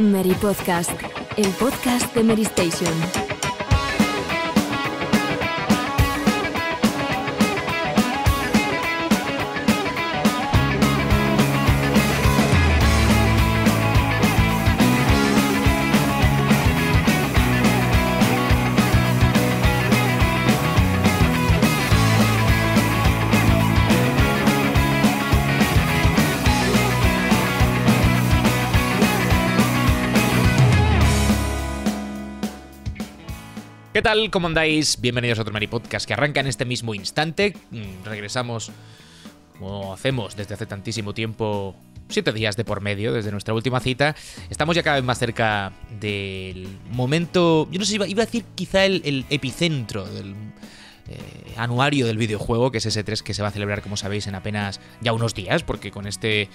Mary Podcast, el podcast de Mary Station. ¿qué tal? ¿Cómo andáis? Bienvenidos a otro Mari Podcast que arranca en este mismo instante. Mm, regresamos, como hacemos desde hace tantísimo tiempo, siete días de por medio desde nuestra última cita. Estamos ya cada vez más cerca del momento, yo no sé, iba, iba a decir quizá el epicentro del eh, anuario del videojuego, que es ese 3 que se va a celebrar, como sabéis, en apenas ya unos días, porque con este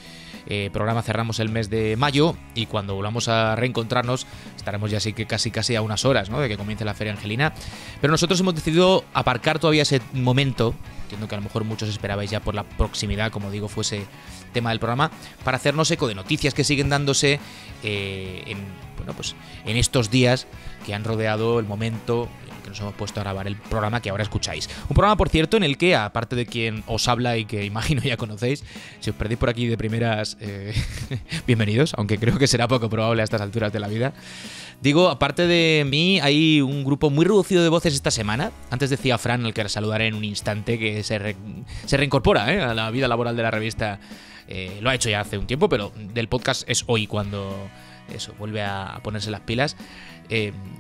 eh, programa cerramos el mes de mayo y cuando volvamos a reencontrarnos estaremos ya así que casi casi a unas horas ¿no? de que comience la Feria Angelina. Pero nosotros hemos decidido aparcar todavía ese momento, entiendo que a lo mejor muchos esperabais ya por la proximidad, como digo, fuese tema del programa, para hacernos eco de noticias que siguen dándose eh, en, bueno, pues, en estos días que han rodeado el momento que nos hemos puesto a grabar el programa que ahora escucháis. Un programa, por cierto, en el que, aparte de quien os habla y que imagino ya conocéis, si os perdéis por aquí de primeras, eh, bienvenidos, aunque creo que será poco probable a estas alturas de la vida. Digo, aparte de mí, hay un grupo muy reducido de voces esta semana. Antes decía Fran, al que saludaré en un instante, que se, reincorpora eh, a la vida laboral de la revista. Eh, lo ha hecho ya hace un tiempo, pero del podcast es hoy cuando eso vuelve a, ponerse las pilas.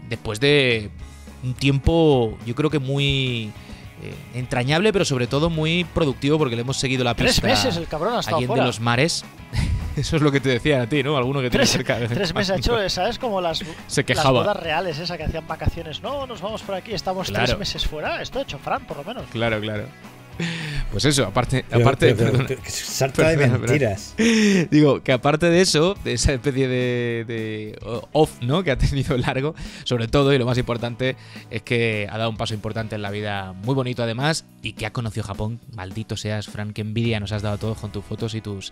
después de un tiempo, yo creo que muy eh, entrañable, pero sobre todo muy productivo porque le hemos seguido la pista. Tres meses el cabrón hasta de los mares. Eso es lo que te decían a ti, ¿no? Alguno que tiene cerca. De tres meses ha hecho, ¿sabes? Como las, las bodas reales, esa que hacían vacaciones. No, nos vamos por aquí, estamos tres meses fuera. Esto ha hecho Fran, por lo menos. Claro, claro. Pues eso, aparte, aparte de mentiras. Digo, que aparte de eso, de esa especie de, off, ¿no? Que ha tenido largo, sobre todo, y lo más importante, es que ha dado un paso importante en la vida, muy bonito además, y que ha conocido Japón. Maldito seas, Frank, que envidia nos has dado a todos con tus fotos y tus.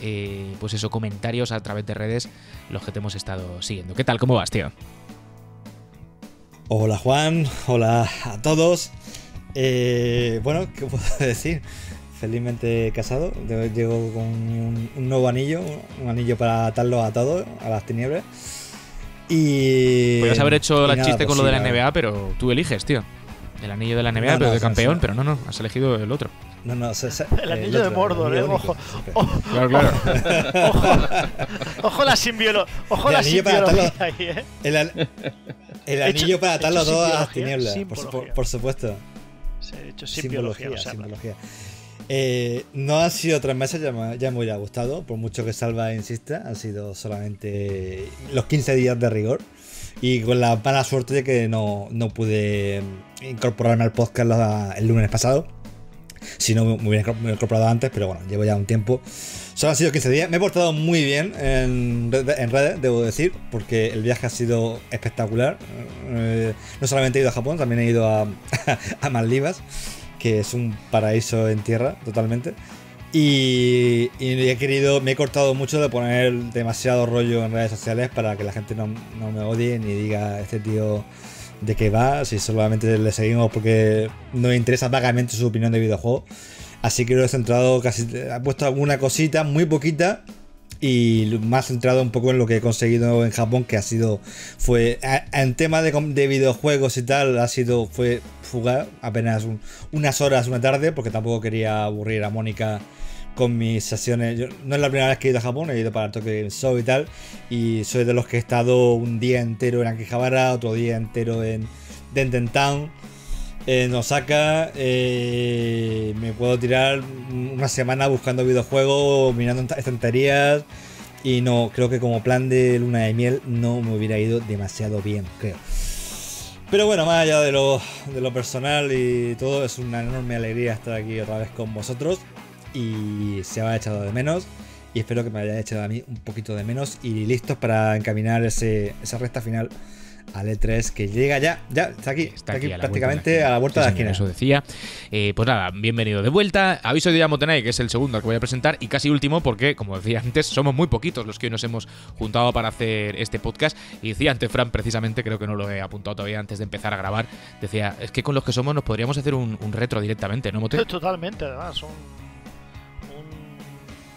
Eh, pues eso, comentarios a través de redes, los que te hemos estado siguiendo. ¿Qué tal? ¿Cómo vas, tío? Hola Juan, hola a todos. Eh, bueno, ¿qué puedo decir? Felizmente casado, llego con un, nuevo anillo, un anillo para atarlo a todo a las tinieblas. Y. Podrías haber hecho la chiste pues con lo de la NBA, pero tú eliges, tío. El anillo de la NBA, pero de campeón, pero no, no, has elegido el otro. No, no, el anillo de Mordor, eh, ojo. Claro, claro. ojo, ojo la simbiolo, ojo el la simbiología El, anillo para atarlo ¿eh? todo a las tinieblas, por supuesto. Sin biología. Eh, no ha sido tres meses, ya me, hubiera gustado, por mucho que Salva insista, ha sido solamente los 15 días de rigor. Y con la mala suerte de que no, no pude incorporarme al podcast el lunes pasado. Si no, me hubiera incorporado antes, pero bueno, llevo ya un tiempo sido 15 días. Me he portado muy bien en, redes, debo decir, porque el viaje ha sido espectacular. Eh, no solamente he ido a Japón, también he ido a, a Maldivas, que es un paraíso en tierra totalmente. Y, he querido, me he cortado mucho de poner demasiado rollo en redes sociales para que la gente no, no me odie ni diga este tío de qué va, si solamente le seguimos porque nos interesa vagamente su opinión de videojuego. Así que lo he centrado casi. Ha puesto alguna cosita, muy poquita. Y más centrado un poco en lo que he conseguido en Japón, que ha sido. Fue. En tema de, videojuegos y tal, ha sido. Fue jugar apenas unas horas, una tarde, porque tampoco quería aburrir a Mónica con mis sesiones. Yo, no es la primera vez que he ido a Japón, he ido para Tokyo Game Show y tal. Y soy de los que he estado un día entero en Akihabara, otro día entero en Denton Town en eh, nos saca, eh, me puedo tirar una semana buscando videojuegos, mirando estanterías. Y no, creo que como plan de luna de miel no me hubiera ido demasiado bien, creo. Pero bueno, más allá de lo, personal y todo, es una enorme alegría estar aquí otra vez con vosotros. Y se ha echado de menos. Y espero que me haya echado a mí un poquito de menos. Y listos para encaminar esa recta final al E3 que llega ya, ya, está aquí, está, aquí, prácticamente a la vuelta de la esquina. Eso decía. Eh, pues nada, bienvenido de vuelta. Aviso de Motenay, que es el segundo al que voy a presentar, y casi último, porque, como decía antes, somos muy poquitos los que hoy nos hemos juntado para hacer este podcast. Y decía antes, Fran, precisamente, creo que no lo he apuntado todavía antes de empezar a grabar, decía, es que con los que somos nos podríamos hacer un, retro directamente, ¿no, Mote? Totalmente, además, son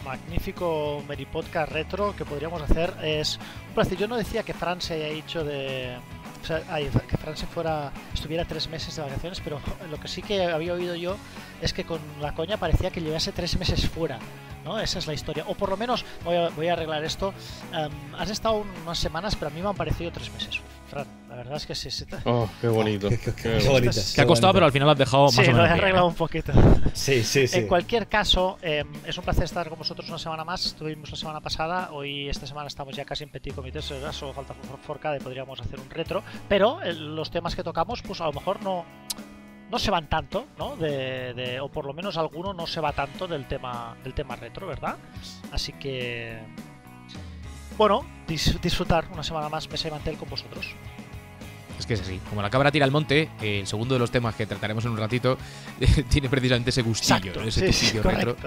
magnífico meri podcast retro que podríamos hacer es. un placer yo no decía que Fran se haya hecho de. que Fran se fuera, estuviera tres meses de vacaciones, pero lo que sí que había oído yo es que con la coña parecía que llevase tres meses fuera, ¿no? Esa es la historia. O por lo menos, voy a, voy a arreglar esto. Em, has estado unas semanas, pero a mí me han parecido tres meses, Fran. La verdad es que sí. Oh, qué bonito. qué, bonito. ha costado, pero al final lo has dejado más Sí, lo he arreglado un poquito. Sí, sí, sí. En cualquier caso, em, es un placer estar con vosotros una semana más. Estuvimos la semana pasada. Hoy, esta semana, estamos ya casi en Petit Comité. Solo falta de Podríamos hacer un retro. Pero eh, los temas que tocamos, pues a lo mejor no no se van tanto, ¿no? De, o por lo menos alguno no se va tanto del tema, del tema retro, ¿verdad? Así que, bueno, disfrutar una semana más mesa y mantel con vosotros. Es que es así. Como la cabra tira al monte, el segundo de los temas que trataremos en un ratito tiene precisamente ese gustillo, ese retro,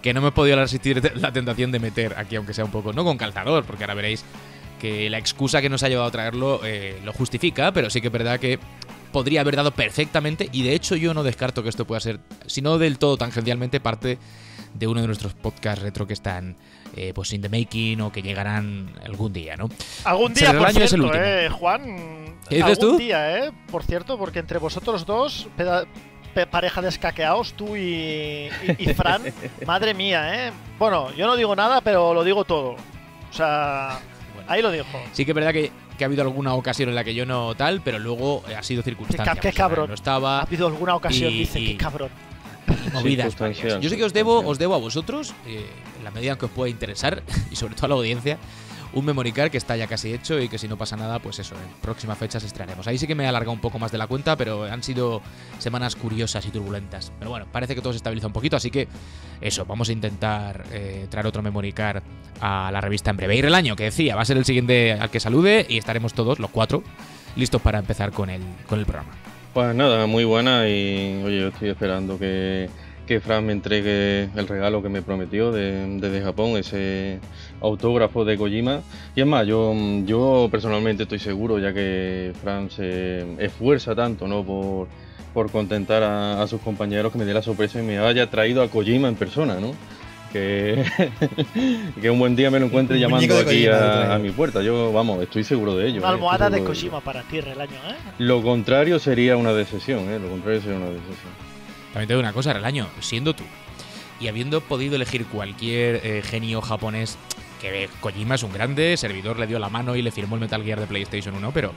que no me he podido resistir la tentación de meter aquí, aunque sea un poco, no con calzador, porque ahora veréis que la excusa que nos ha llevado a traerlo eh, lo justifica, pero sí que es verdad que podría haber dado perfectamente, y de hecho yo no descarto que esto pueda ser, sino del todo tangencialmente, parte de uno de nuestros podcasts retro que están eh, pues in the making o que llegarán algún día, ¿no? Algún día, por cierto, Eh, Juan. ¿Qué dices algún tú? día, ¿eh? Por cierto, porque entre vosotros dos, pareja de escaqueados, tú y, Fran, madre mía, ¿eh? Bueno, yo no digo nada, pero lo digo todo. O sea, ahí lo dijo. Sí que es verdad que ha habido alguna ocasión en la que yo no tal, pero luego ha sido circunstancia. Qué, cabrón. No estaba. Ha habido alguna ocasión, dice, qué cabrón movidas. Yo sé que os debo, os debo a vosotros, eh, en la medida que os pueda interesar, y sobre todo a la audiencia, un memoricar que está ya casi hecho y que si no pasa nada, pues eso, en próximas fechas estrenaremos. Ahí sí que me he alargado un poco más de la cuenta, pero han sido semanas curiosas y turbulentas. Pero bueno, parece que todo se estabiliza un poquito, así que eso, vamos a intentar eh, traer otro memoricar a la revista en breve. Y el año, que decía, va a ser el siguiente al que salude y estaremos todos, los cuatro, listos para empezar con el, con el programa. Pues nada, muy buena y oye, yo estoy esperando que, que Fran me entregue el regalo que me prometió desde Japón, ese autógrafo de Kojima. Y es más, yo, yo personalmente estoy seguro, ya que Fran se esfuerza tanto ¿no? por, contentar a, sus compañeros, que me dé la sorpresa y me haya traído a Kojima en persona, ¿no? que, un buen día me lo encuentre llamando aquí a, mi puerta. Yo, vamos, estoy seguro de ello. Una ¿eh? almohada de Kojima para ti, el año, ¿eh? Lo contrario sería una decepción, ¿eh? Lo contrario sería una decepción. También te digo una cosa, el año, siendo tú y habiendo podido elegir cualquier eh, genio japonés que Kojima es un grande, servidor le dio la mano y le firmó el Metal Gear de PlayStation 1, pero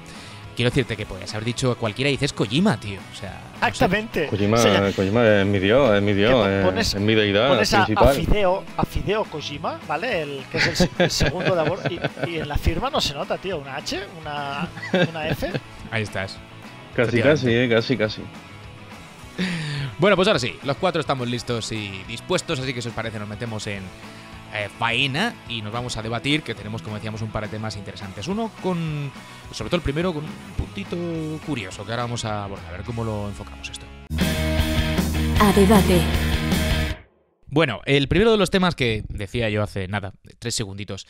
quiero decirte que podrías haber dicho a cualquiera y dices Kojima, tío. O sea, Exactamente. Kojima, Kojima, es mi dios, es mi dios, es, mi deidad pones a, principal. A Fideo, a Fideo Kojima, ¿vale? El que es el, segundo de amor. Y, en la firma no se nota, tío. Una H, una, una F. Ahí estás. Casi, casi, eh, casi, casi. Bueno, pues ahora sí, los cuatro estamos listos y dispuestos, así que si os parece nos metemos en eh, faena y nos vamos a debatir, que tenemos, como decíamos, un par de temas interesantes. Uno con, sobre todo el primero, con un puntito curioso, que ahora vamos a abordar, a ver cómo lo enfocamos esto. A debate. Bueno, el primero de los temas que decía yo hace nada, tres segunditos,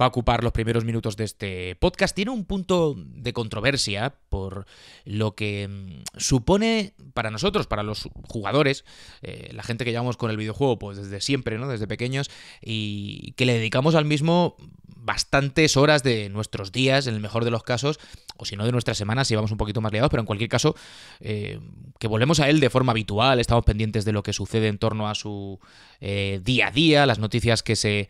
va a ocupar los primeros minutos de este podcast. Tiene un punto de controversia por lo que mm, supone para nosotros, para los jugadores, eh, la gente que llevamos con el videojuego pues desde siempre, ¿no? Desde pequeños y que le dedicamos al mismo bastantes horas de nuestros días, en el mejor de los casos, o si no de nuestras semanas, si vamos un poquito más liados, pero en cualquier caso, eh, que volvemos a él de forma habitual, estamos pendientes de lo que sucede en torno a su eh, día a día, las noticias que se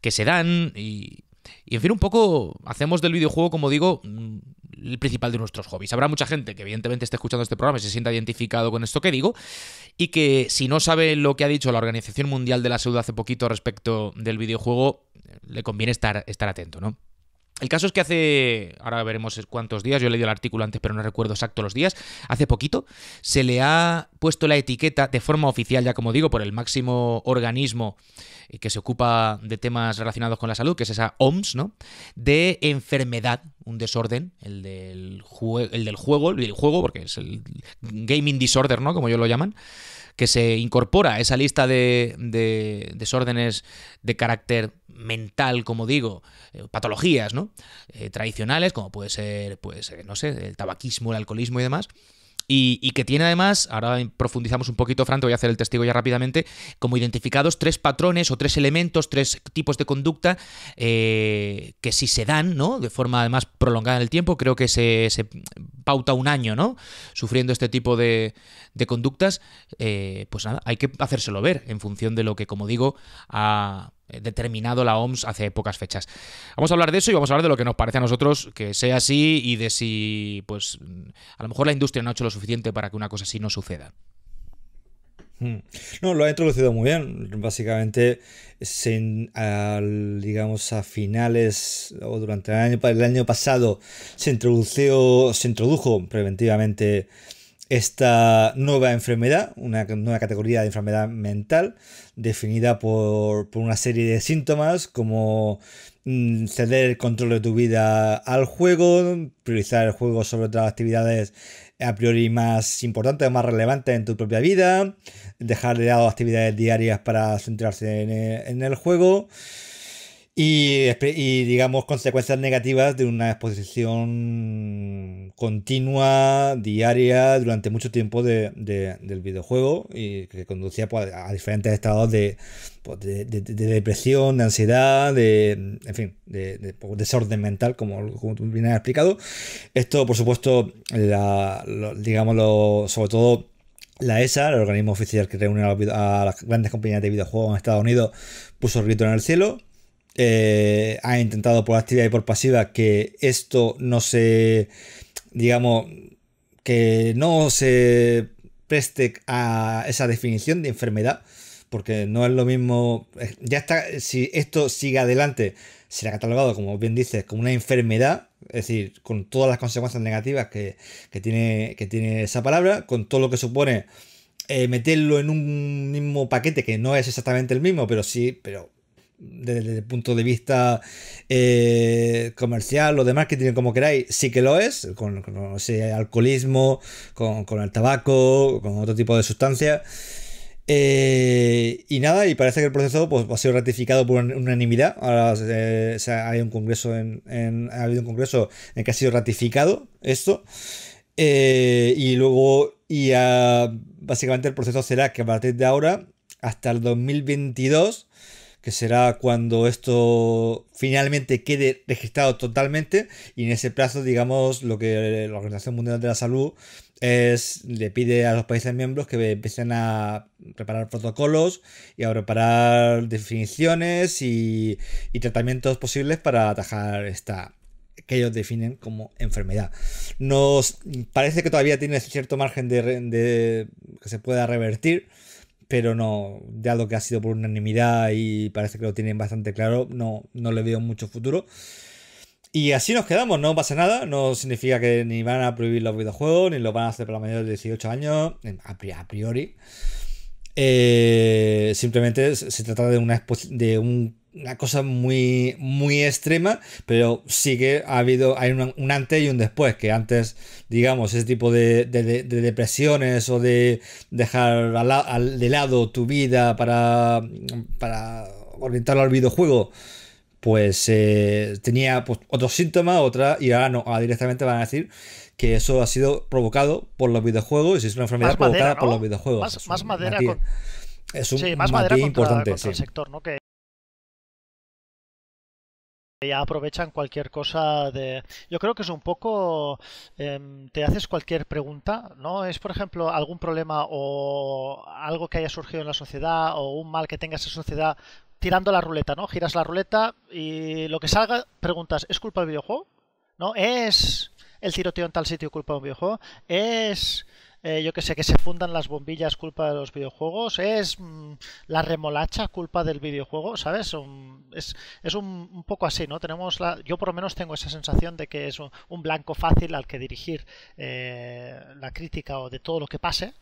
que se dan y, en fin, un poco hacemos del videojuego, como digo, mm, el principal de nuestros hobbies. Habrá mucha gente que evidentemente esté escuchando este programa y se sienta identificado con esto que digo y que si no sabe lo que ha dicho la Organización Mundial de la Salud hace poquito respecto del videojuego, le conviene estar, estar atento, ¿no? El caso es que hace, ahora veremos cuántos días, yo leí el artículo antes pero no recuerdo exacto los días, hace poquito se le ha puesto la etiqueta de forma oficial, ya como digo, por el máximo organismo eh, que se ocupa de temas relacionados con la salud, que es esa OMS, ¿no? De enfermedad, un desorden, el del, el del juego, el juego, porque es el gaming disorder, ¿no? Como ellos lo llaman que se incorpora a esa lista de, desórdenes de carácter mental, como digo, eh, patologías ¿no? Eh, tradicionales, como puede ser, pues, eh, no sé, el tabaquismo, el alcoholismo y demás, y, y, que tiene además, ahora profundizamos un poquito, Fran, te voy a hacer el testigo ya rápidamente, como identificados tres patrones o tres elementos, tres tipos de conducta eh, que si se dan, ¿no? De forma además prolongada en el tiempo, creo que se, se pauta un año, ¿no? Sufriendo este tipo de, de conductas, eh, pues nada, hay que hacérselo ver en función de lo que, como digo, ha eh, determinado la OMS hace pocas fechas. Vamos a hablar de eso y vamos a hablar de lo que nos parece a nosotros que sea así y de si, pues, a lo mejor la industria no ha hecho lo suficiente para que una cosa así no suceda. Hmm. No, lo ha introducido muy bien. Básicamente, digamos, a finales o durante el año, el año pasado se, introdució, se introdujo preventivamente esta nueva enfermedad, una nueva categoría de enfermedad mental, definida por, por una serie de síntomas como mm, ceder el control de tu vida al juego, priorizar el juego sobre otras actividades a priori más importantes o más relevantes en tu propia vida, dejar de lado actividades diarias para centrarse en el juego, y, digamos, consecuencias negativas de una exposición continua, diaria, durante mucho tiempo del videojuego y que conducía pues, a diferentes estados pues, de, depresión, de ansiedad, de, en fin, de, pues, desorden mental, como, bien has explicado. Esto, por supuesto, la, sobre todo la ESA, el organismo oficial que reúne a, las grandes compañías de videojuegos en Estados Unidos, puso el grito en el cielo eh, ha intentado por actividad y por pasiva que esto no se, digamos, que no se preste a esa definición de enfermedad, porque no es lo mismo, eh, ya está, si esto sigue adelante, será catalogado, como bien dices, como una enfermedad, es decir, con todas las consecuencias negativas que, tiene, que tiene esa palabra, con todo lo que supone eh, meterlo en un mismo paquete, que no es exactamente el mismo, pero sí, pero desde el punto de vista eh, comercial o de marketing, como queráis, sí que lo es, con, alcoholismo, con, el tabaco, con otro tipo de sustancias. Eh, y nada, y parece que el proceso pues, ha sido ratificado por unanimidad. Ahora eh, hay un congreso en, ha habido un congreso en que ha sido ratificado esto. Eh, y luego, y básicamente el proceso será que a partir de ahora, hasta el 2022, que será cuando esto finalmente quede registrado totalmente y en ese plazo, digamos, lo que la Organización Mundial de la Salud es, le pide a los países miembros que empiecen a preparar protocolos y a preparar definiciones y, tratamientos posibles para atajar esta, que ellos definen como enfermedad. Nos parece que todavía tiene cierto margen de, de que se pueda revertir, pero no, dado que ha sido por unanimidad y parece que lo tienen bastante claro, no, no le veo mucho futuro. Y así nos quedamos, no pasa nada, no significa que ni van a prohibir los videojuegos, ni lo van a hacer para mayores de 18 años, a priori. Eh, simplemente se trata de, una de un una cosa muy, muy extrema, pero sí que ha habido, hay un, antes y un después, que antes, digamos, ese tipo de, depresiones o de dejar al, de lado tu vida para, para orientarlo al videojuego, pues eh, tenía pues, otros síntomas, otra, y ahora no, directamente van a decir que eso ha sido provocado por los videojuegos y es una enfermedad provocada por los videojuegos. Más, madera. Es un más importante, el sector, ¿no? Que ya aprovechan cualquier cosa de... Yo creo que es un poco... Em, te haces cualquier pregunta, ¿no? Es, por ejemplo, algún problema o algo que haya surgido en la sociedad o un mal que tenga esa sociedad tirando la ruleta, ¿no? Giras la ruleta y lo que salga, preguntas, ¿es culpa del videojuego? ¿No? ¿Es el tiroteo en tal sitio culpa de un videojuego? ¿Es eh, yo que sé, que se fundan las bombillas culpa de los videojuegos, es mm, la remolacha culpa del videojuego, ¿sabes? es, un, poco así, ¿no? Tenemos la, yo por lo menos tengo esa sensación de que es un, blanco fácil al que dirigir eh, la crítica o de todo lo que pase,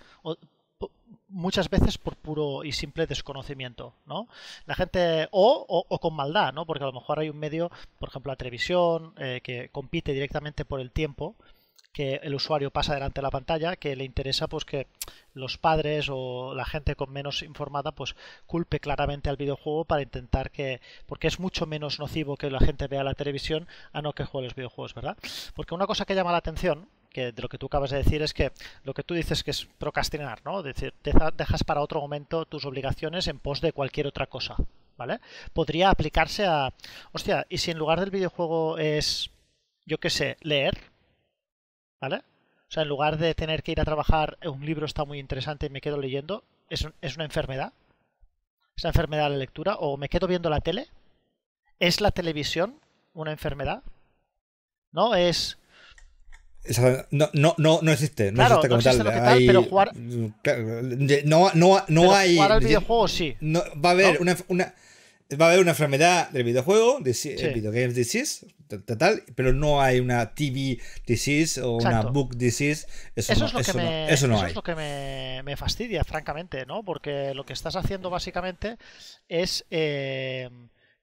muchas veces por puro y simple desconocimiento, ¿no? La gente, o, con maldad, ¿no? Porque a lo mejor hay un medio, por ejemplo la televisión, eh, que compite directamente por el tiempo que el usuario pasa delante de la pantalla, que le interesa pues que los padres o la gente con menos informada pues culpe claramente al videojuego para intentar que porque es mucho menos nocivo que la gente vea la televisión a no que juegue los videojuegos, ¿verdad? Porque una cosa que llama la atención que de lo que tú acabas de decir es que lo que tú dices que es procrastinar, ¿no? Decir, dejas para otro momento tus obligaciones en pos de cualquier otra cosa, ¿vale? Podría aplicarse a, hostia, y si en lugar del videojuego es, yo qué sé, leer, ¿Vale? O sea, en lugar de tener que ir a trabajar, eh, un libro está muy interesante y me quedo leyendo, es, es una enfermedad. Es una enfermedad la lectura. O me quedo viendo la tele. ¿Es la televisión una enfermedad? ¿No? Es... No, no, no, no existe, no existe como pero jugar. No, no, no hay. Jugar al videojuego sí. va a haber una va a haber una enfermedad del videojuego, eh, video games disease, pero no hay una TV disease o una book disease. Eso, no, es lo eso que, me, eso Es lo que me, fastidia, francamente, ¿no? Porque lo que estás haciendo básicamente es eh,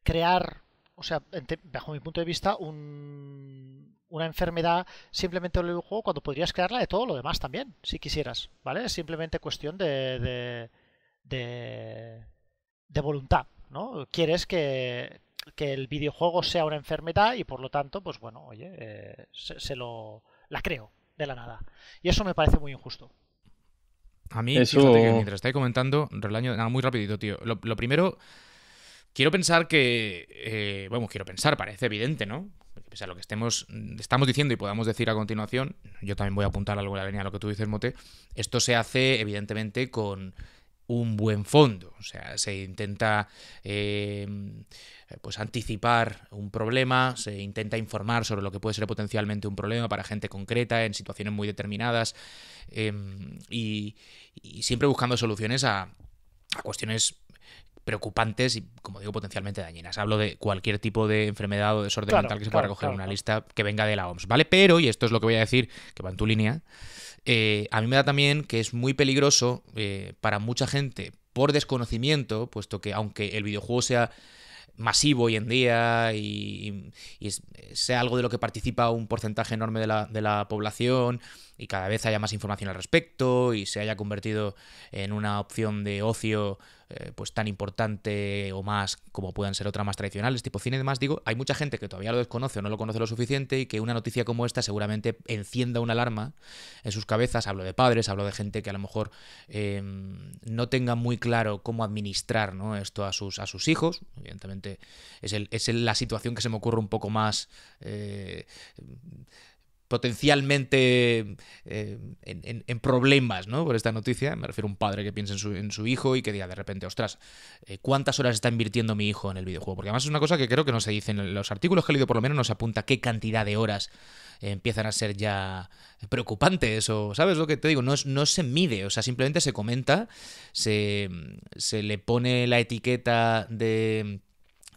crear, o sea, bajo mi punto de vista, una enfermedad simplemente del videojuego cuando podrías crearla de todo lo demás también, si quisieras, ¿vale? Es simplemente cuestión de, de, de, de voluntad ¿no? Quieres que, el videojuego sea una enfermedad y por lo tanto, pues bueno, oye, eh, se, lo la creo de la nada. Y eso me parece muy injusto. A mí, mientras estáis comentando, Relaño, nada, muy rapidito, tío. Lo, primero, quiero pensar que, bueno, eh, quiero pensar, parece evidente, ¿no? Pese a lo que estemos, estamos diciendo y podamos decir a continuación, yo también voy a apuntar algo en la línea a lo que tú dices, Mote, esto se hace evidentemente con un buen fondo. O sea, se intenta eh, pues anticipar un problema, se intenta informar sobre lo que puede ser potencialmente un problema para gente concreta, en situaciones muy determinadas, em, y, siempre buscando soluciones a, cuestiones preocupantes y, como digo, potencialmente dañinas. Hablo de cualquier tipo de enfermedad o desorden mental que se pueda recoger en una lista que venga de la OMS, ¿vale? Pero, y esto es lo que voy a decir, que va en tu línea, eh, a mí me da también que es muy peligroso eh, para mucha gente por desconocimiento, puesto que aunque el videojuego sea masivo hoy en día y, sea algo de lo que participa un porcentaje enorme de la población, y cada vez haya más información al respecto y se haya convertido en una opción de ocio eh, pues tan importante o más como puedan ser otras más tradicionales, tipo cine y demás, digo, hay mucha gente que todavía lo desconoce o no lo conoce lo suficiente y que una noticia como esta seguramente encienda una alarma en sus cabezas. Hablo de padres, hablo de gente que a lo mejor em, no tenga muy claro cómo administrar esto a sus, a sus hijos. Evidentemente es, la situación que se me ocurre un poco más... Eh, potencialmente eh, en, problemas ¿no? por esta noticia. Me refiero a un padre que piense en su, hijo y que diga de repente, ostras, eh, ¿cuántas horas está invirtiendo mi hijo en el videojuego? Porque además es una cosa que creo que no se dice en los artículos que he leído, por lo menos no se apunta qué cantidad de horas eh, empiezan a ser ya preocupantes o, ¿sabes lo que te digo? No, no se mide, o sea, simplemente se comenta, se le pone la etiqueta de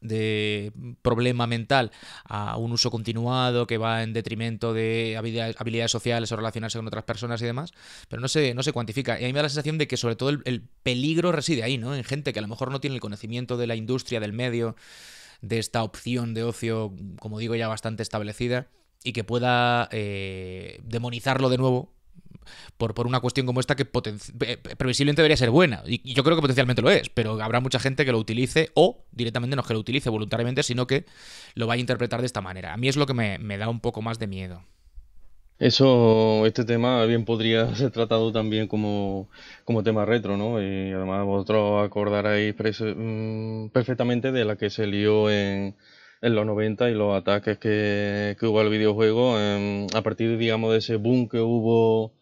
de problema mental a un uso continuado que va en detrimento de habilidades sociales o relacionarse con otras personas y demás, pero no se, no se cuantifica. Y a mí me da la sensación de que sobre todo el, peligro reside ahí, ¿no? En gente que a lo mejor no tiene el conocimiento de la industria, del medio, de esta opción de ocio, como digo, ya bastante establecida y que pueda eh, demonizarlo de nuevo por, una cuestión como esta que eh, previsiblemente debería ser buena. Y yo creo que potencialmente lo es, pero habrá mucha gente que lo utilice o directamente no que lo utilice voluntariamente, sino que lo vaya a interpretar de esta manera. A mí es lo que me, da un poco más de miedo. Eso, este tema bien podría ser tratado también como, como tema retro, ¿no? Y además vosotros acordaréis mm, perfectamente de la que se lió en, en los 90 y los ataques que, hubo al videojuego. Em, a partir, digamos, de ese boom que hubo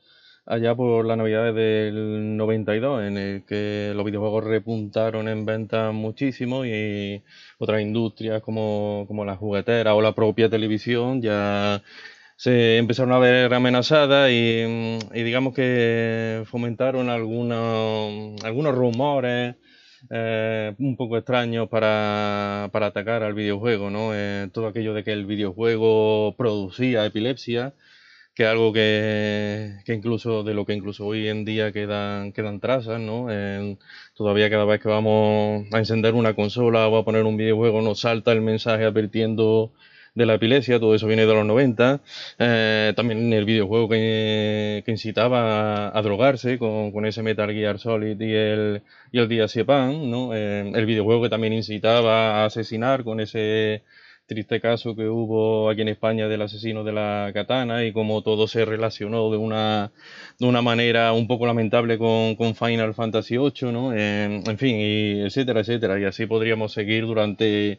allá por las navidades del 92, en el que los videojuegos repuntaron en ventas muchísimo y otras industrias como, como la juguetera o la propia televisión ya se empezaron a ver amenazadas y, digamos que fomentaron algunos, algunos rumores eh, un poco extraños para, para, atacar al videojuego, ¿no? Eh, todo aquello de que el videojuego producía epilepsia que algo que, que, incluso de lo que incluso hoy en día quedan, quedan trazas, ¿no? todavía cada vez que vamos a encender una consola o a poner un videojuego nos salta el mensaje advirtiendo de la epilepsia, todo eso viene de los 90. Eh, también el videojuego que, incitaba a, drogarse con, con, ese Metal Gear Solid y el, y el Diazepam, ¿no? Eh, el videojuego que también incitaba a asesinar con ese triste caso que hubo aquí en España del asesino de la katana y como todo se relacionó de una, de una manera un poco lamentable con, Final Fantasy VIII, ¿no? en fin, y etcétera, etcétera. Y así podríamos seguir durante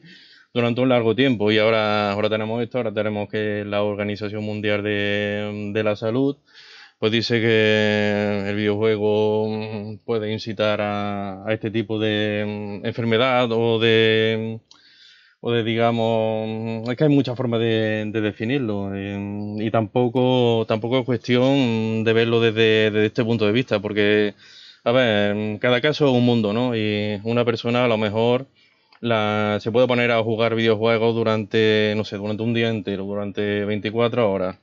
durante un largo tiempo y ahora, ahora tenemos esto, ahora tenemos que la Organización Mundial de, la Salud pues dice que el videojuego puede incitar a este tipo de mm, enfermedad o de o digamos, es que hay muchas formas de, definirlo em, y tampoco, tampoco es cuestión de verlo desde, este punto de vista, porque, a ver, em, cada caso es un mundo, ¿no? Y una persona a lo mejor se puede poner a jugar videojuegos durante, no sé, durante un día entero, durante 24 horas.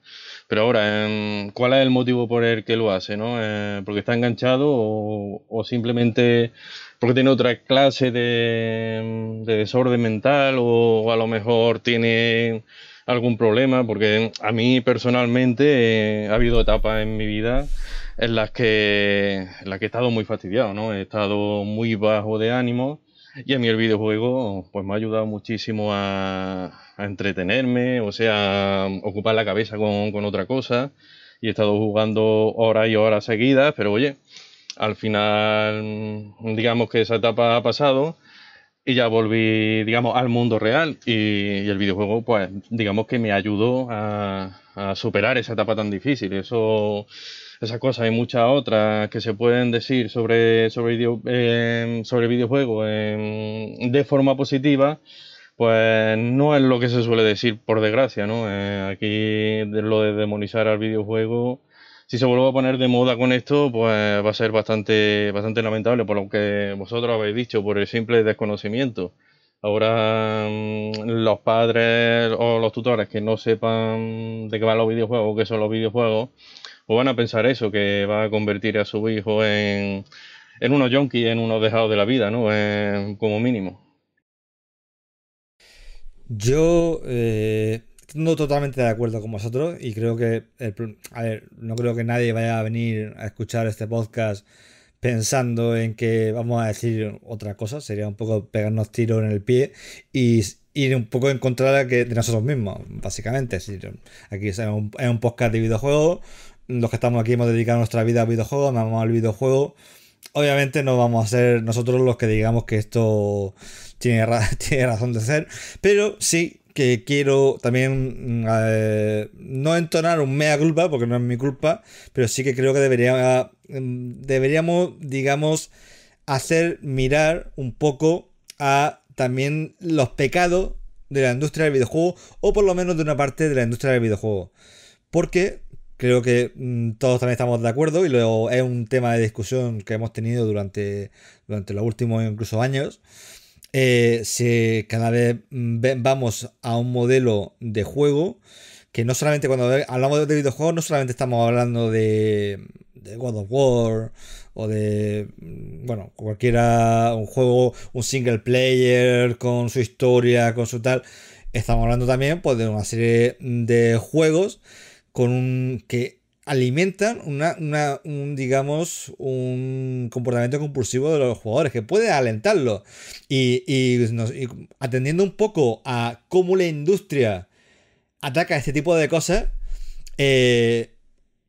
Pero ahora, ¿cuál es el motivo por el que lo hace? ¿no? Eh, ¿Porque está enganchado o, simplemente porque tiene otra clase de, desorden mental o, a lo mejor tiene algún problema? Porque a mí personalmente eh, ha habido etapas en mi vida en las que, las que he estado muy fastidiado, ¿no? he estado muy bajo de ánimo y a mí el videojuego pues me ha ayudado muchísimo a, entretenerme, o sea, ocupar la cabeza con, otra cosa. Y he estado jugando horas y horas seguidas, pero oye, al final digamos que esa etapa ha pasado y ya volví, digamos, al mundo real. Y, el videojuego, pues digamos que me ayudó a, a superar esa etapa tan difícil. Eso esas cosas y muchas otras que se pueden decir sobre, sobre, em, sobre videojuegos em, de forma positiva, pues no es lo que se suele decir, por desgracia, ¿no? Eh, aquí lo de demonizar al videojuego, si se vuelve a poner de moda con esto, pues va a ser bastante, bastante lamentable, por lo que vosotros habéis dicho, por el simple desconocimiento. Ahora em, los padres o los tutores que no sepan de qué van los videojuegos, qué son los videojuegos, o pues van a pensar eso, que va a convertir a su hijo en, en unos junkies en unos dejados de la vida, ¿no? como mínimo. Yo eh, no totalmente de acuerdo con vosotros y creo que, a ver, no creo que nadie vaya a venir a escuchar este podcast pensando en que vamos a decir otra cosa, sería un poco pegarnos tiro en el pie y ir un poco en contra de nosotros mismos, básicamente. Es aquí es un, es un podcast de videojuegos, los que estamos aquí hemos dedicado nuestra vida a videojuegos, amamos al videojuego. Obviamente no vamos a ser nosotros los que digamos que esto tiene, razón de ser, pero sí que quiero también mm, no entonar un mea culpa, porque no es mi culpa, pero sí que creo que debería, mm, deberíamos, digamos, hacer mirar un poco a también los pecados de la industria del videojuego, o por lo menos de una parte de la industria del videojuego. Porque creo que mm, todos también estamos de acuerdo y luego es un tema de discusión que hemos tenido durante, durante los últimos incluso años. Eh, si cada vez mm, vamos a un modelo de juego que no solamente cuando hablamos de videojuegos, no solamente estamos hablando de, de God of War o de, mm, bueno, cualquiera, un juego, un single player con su historia, con su tal. Estamos hablando también pues, de una serie de juegos con un, que alimentan una, una, un, digamos, un comportamiento compulsivo de los jugadores, que puede alentarlo. Y, atendiendo un poco a cómo la industria ataca este tipo de cosas, eh,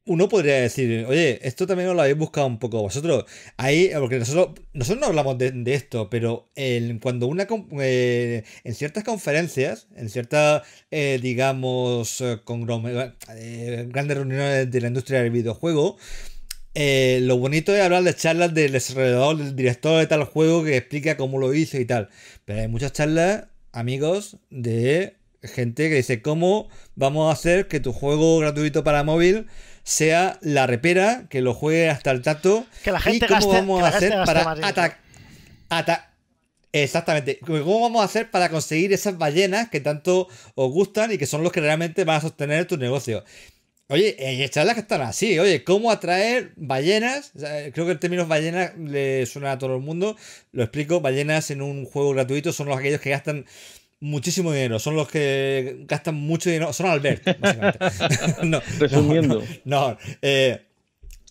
uno podría decir, oye, esto también os lo habéis buscado un poco vosotros. Ahí, eh, porque nosotros, nosotros no hablamos de, esto, pero en, cuando una eh, en ciertas conferencias, en ciertas, eh, digamos, con grandes reuniones de la industria del videojuego, lo bonito es hablar de charlas del desarrollador, del director de tal juego que explica cómo lo hizo y tal. Pero hay muchas charlas, amigos, de gente que dice cómo vamos a hacer que tu juego gratuito para móvil sea la repera, que lo juegue hasta el tacto. Que la gente y cómo vamos a hacer para Exactamente. ¿Cómo vamos a hacer para conseguir esas ballenas que tanto os gustan y que son los que realmente van a sostener tu negocio? Oye, hay las que están así. Oye, ¿cómo atraer ballenas? creo que el término ballenas le suena a todo el mundo. Lo explico. Ballenas en un juego gratuito son los aquellos que gastan muchísimo dinero. Son los que gastan mucho dinero. Son Albert, básicamente. no, Resumiendo. No, eh,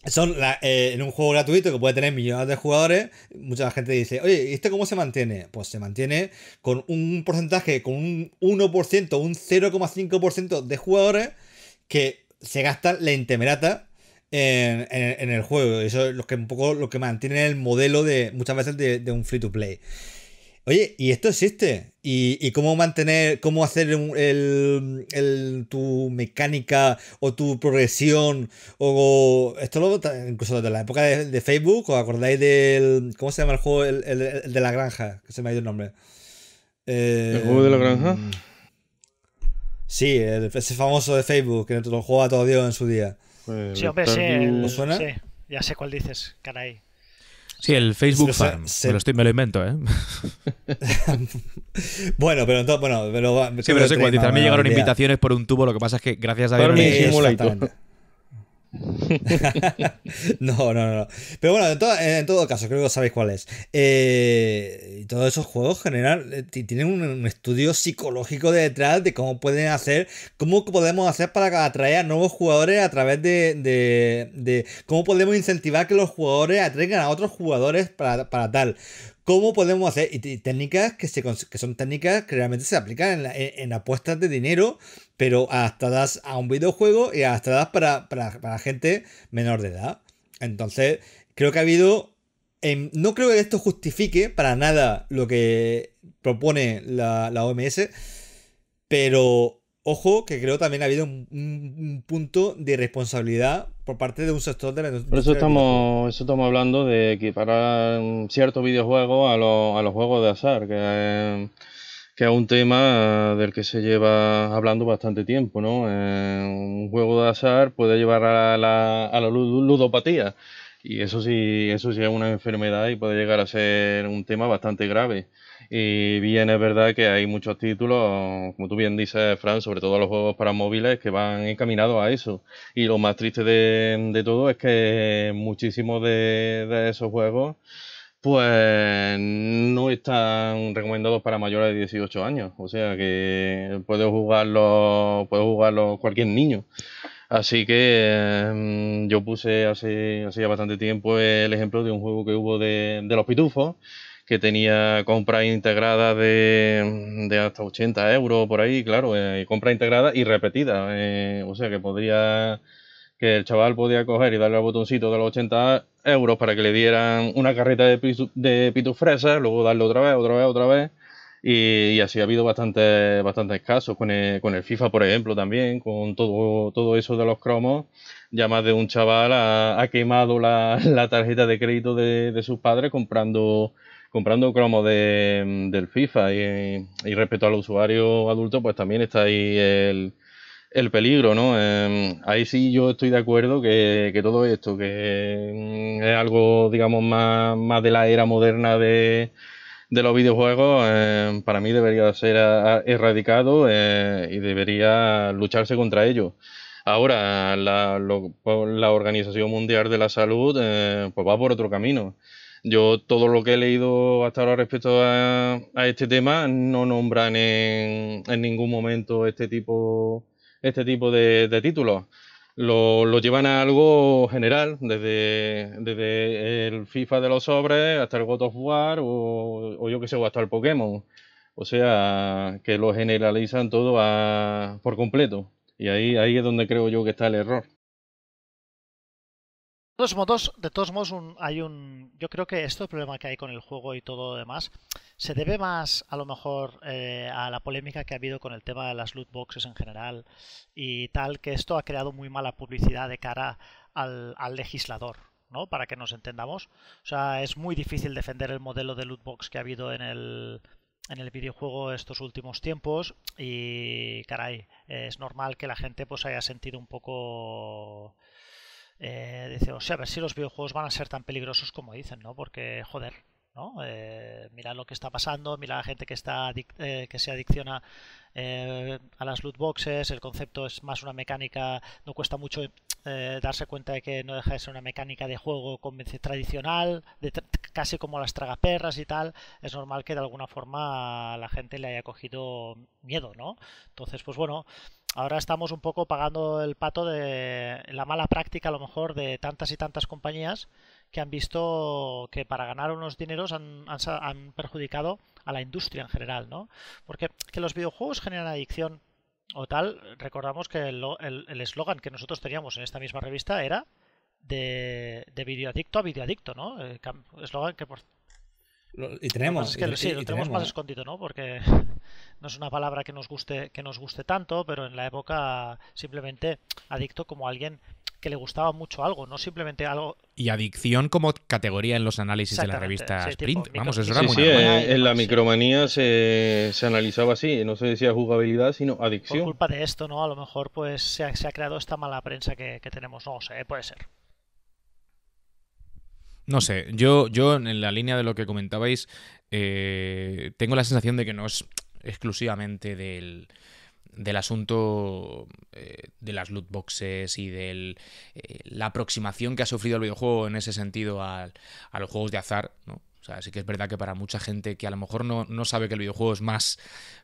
son eh, en un juego gratuito que puede tener millones de jugadores, mucha gente dice, oye, ¿y este cómo se mantiene? Pues se mantiene con un porcentaje, con un 1%, un 0,5% de jugadores que se gastan la intemerata en, el juego. Eso es lo que un poco lo que mantiene el modelo de muchas veces de un free to play. Oye, ¿y esto existe? ¿Y, cómo mantener, cómo hacer tu mecánica o tu progresión? O, esto lo, incluso de la época de, Facebook, ¿os acordáis del. ¿Cómo se llama el juego? El, de la granja, que se me ha ido el nombre. ¿El juego de la granja? Em, sí, ese famoso de Facebook, que lo jugaba todo Dios en su día. Pues sí, hombre, sí. ¿Os suena? Sí, ya sé cuál dices, caray. Sí, el Facebook Farm. Se... Me, lo invento, ¿eh? bueno, pero entonces, bueno, sí, pero no sé cuál. Dice, me llegaron invitaciones por un tubo, lo que pasa es que gracias a Dios. no, no, no. Pero bueno, en todo, caso, creo que sabéis cuál es. Eh, todos esos juegos general eh, tienen un, estudio psicológico detrás de cómo pueden hacer, cómo podemos hacer para atraer a nuevos jugadores a través de, cómo podemos incentivar que los jugadores atraigan a otros jugadores para, para tal ¿Cómo podemos hacer? Y técnicas que, se, son técnicas que realmente se aplican en, apuestas de dinero, pero adaptadas a un videojuego y adaptadas para, para, para gente menor de edad. Entonces, creo que ha habido. Em, no creo que esto justifique para nada lo que propone la OMS, pero Ojo, que creo también ha habido un, punto de responsabilidad por parte de un sector de la industria. Por eso estamos, eso estamos hablando de equiparar ciertos videojuegos a, los juegos de azar, eh, que, es un tema del que se lleva hablando bastante tiempo. ¿no? Eh, un juego de azar puede llevar a la, a la ludopatía, y eso sí, eso sí es una enfermedad y puede llegar a ser un tema bastante grave. Y bien, es verdad que hay muchos títulos, como tú bien dices, Fran, sobre todo los juegos para móviles, que van encaminados a eso. Y lo más triste de, todo es que muchísimos de, esos juegos pues no están recomendados para mayores de 18 años. O sea que puede jugarlo, puede jugarlo cualquier niño. Así que em, yo puse hace, hace ya bastante tiempo el ejemplo de un juego que hubo de, de los pitufos que tenía compra integrada de, de, hasta 80 euros por ahí, claro, eh, compras integrada y repetida eh, o sea que podría que el chaval podía coger y darle al botoncito de los 80 euros para que le dieran una carreta de, pitu, de pitufresas, luego darle otra vez, otra vez, otra vez. Y, así ha habido bastantes, bastantes casos con el, con el, FIFA, por ejemplo, también, con todo, todo eso de los cromos. Ya más de un chaval ha, ha quemado la, la, tarjeta de crédito de, de sus padres comprando comprando cromo del FIFA y, y, respecto al usuario adulto, pues también está ahí el, peligro, ¿no? Em, ahí sí yo estoy de acuerdo que, todo esto, que mm, es algo, digamos, más, de la era moderna de, los videojuegos, em, para mí debería ser erradicado eh, y debería lucharse contra ello. Ahora, la, la Organización Mundial de la Salud eh, pues va por otro camino. Yo todo lo que he leído hasta ahora respecto a, este tema no nombran en, ningún momento este tipo, este tipo de, títulos. Lo, llevan a algo general, desde, desde, el FIFA de los sobres hasta el God of War o, yo que sé, o hasta el Pokémon. O sea, que lo generalizan todo a, por completo. Y ahí, ahí es donde creo yo que está el error. De todos modos, hay un. Yo creo que esto, el problema que hay con el juego y todo lo demás, se debe más a lo mejor eh, a la polémica que ha habido con el tema de las loot boxes en general y tal, que esto ha creado muy mala publicidad de cara al, al legislador. ¿no? Para que nos entendamos. O sea, es muy difícil defender el modelo de loot box que ha habido en el, en el videojuego estos últimos tiempos y caray, es normal que la gente pues haya sentido un poco eh, dice, o sea, a ver si los videojuegos van a ser tan peligrosos como dicen, ¿no? Porque, joder, ¿no? Eh, lo que está pasando, mira la gente que, está eh, que se adicciona eh, a las loot boxes, el concepto es más una mecánica, no cuesta mucho darse cuenta de que no deja de ser una mecánica de juego tradicional, de casi como las tragaperras y tal, es normal que de alguna forma la gente le haya cogido miedo, ¿no? Entonces, pues bueno, ahora estamos un poco pagando el pato de la mala práctica a lo mejor de tantas y tantas compañías que han visto que para ganar unos dineros han, perjudicado a la industria en general, ¿no? Porque que los videojuegos generan adicción o tal, recordamos que el eslogan que nosotros teníamos en esta misma revista era de, videoadicto a videoadicto, ¿no? Eh, eslogan que por... y tenemos. sí, lo tenemos, más ¿eh? escondido, ¿no? Porque no es una palabra que nos guste, que nos guste tanto, pero en la época simplemente adicto como alguien que le gustaba mucho algo, no simplemente algo. Y adicción como categoría en los análisis de la revista Sprint. Vamos, eso era muy sí, eh, En la micromanía se, analizaba así, no se decía jugabilidad, sino adicción. Por culpa de esto, ¿no? A lo mejor pues se ha, creado esta mala prensa que, tenemos. No sé, puede ser. No sé, yo, yo en la línea de lo que comentabais, eh, tengo la sensación de que no es exclusivamente del, del asunto eh, de las loot boxes y de eh, la aproximación que ha sufrido el videojuego en ese sentido al, a los juegos de azar, ¿no? O sea, sí que es verdad que para mucha gente que a lo mejor no, sabe que el videojuego es más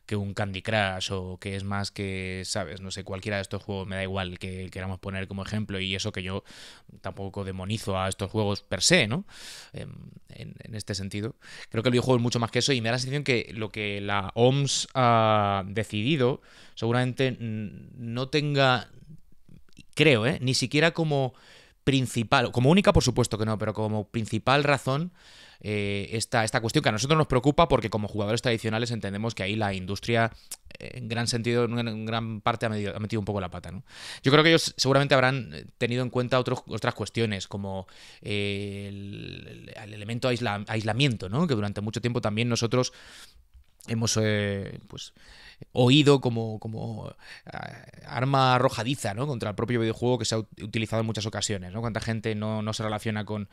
que un Candy Crush o que es más que, ¿sabes? No sé, cualquiera de estos juegos, me da igual que queramos poner como ejemplo y eso que yo tampoco demonizo a estos juegos per se, ¿no? Em, en, en este sentido. Creo que el videojuego es mucho más que eso y me da la sensación que lo que la OMS ha decidido seguramente no tenga, creo, ¿eh? Ni siquiera como principal, como única por supuesto que no, pero como principal razón eh, esta, esta cuestión que a nosotros nos preocupa porque como jugadores tradicionales entendemos que ahí la industria eh, en gran sentido, en gran parte ha, metido, un poco la pata. ¿no? Yo creo que ellos seguramente habrán eh, tenido en cuenta otras cuestiones como el, elemento aislamiento, ¿no? que durante mucho tiempo también nosotros hemos... pues, oído como, como ah, arma arrojadiza ¿no? contra el propio videojuego que se ha utilizado en muchas ocasiones. ¿no? Cuánta gente no, se relaciona con,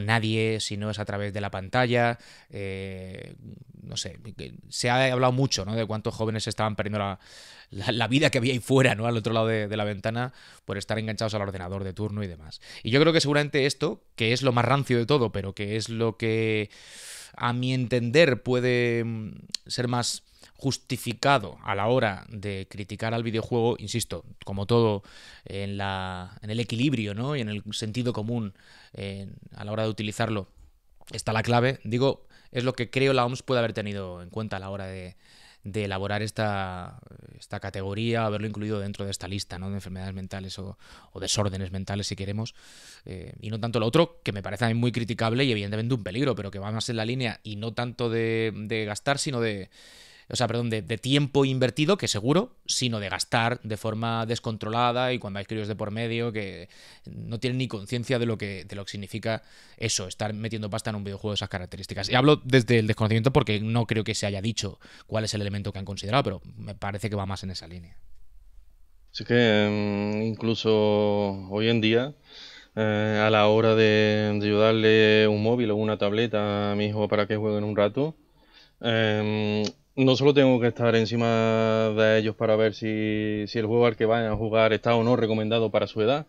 nadie si no es a través de la pantalla. Eh, no sé, se ha hablado mucho ¿no? de cuántos jóvenes estaban perdiendo la, vida que había ahí fuera, ¿no? al otro lado de la ventana, por estar enganchados al ordenador de turno y demás. Y yo creo que seguramente esto, que es lo más rancio de todo, pero que es lo que a mi entender puede mm, ser más justificado a la hora de criticar al videojuego, insisto, como todo en, la, en el equilibrio ¿no? y en el sentido común a la hora de utilizarlo, está la clave. Digo, es lo que creo la OMS puede haber tenido en cuenta a la hora de, elaborar esta, esta, categoría, haberlo incluido dentro de esta lista ¿no? de enfermedades mentales o, desórdenes mentales, si queremos, eh, y no tanto lo otro, que me parece a mí muy criticable y evidentemente un peligro, pero que va más en la línea y no tanto de gastar, sino de, o sea, perdón, de, tiempo invertido, que seguro, sino de gastar de forma descontrolada y cuando hay críos de por medio que no tienen ni conciencia de, lo que, lo que significa eso, estar metiendo pasta en un videojuego de esas características. Y hablo desde el desconocimiento porque no creo que se haya dicho cuál es el elemento que han considerado, pero me parece que va más en esa línea. Sí que em, incluso hoy en día eh, a la hora de, ayudarle un móvil o una tableta a mi hijo para que juegue en un rato. Eh, no solo tengo que estar encima de ellos para ver si, el juego al que vayan a jugar está o no recomendado para su edad,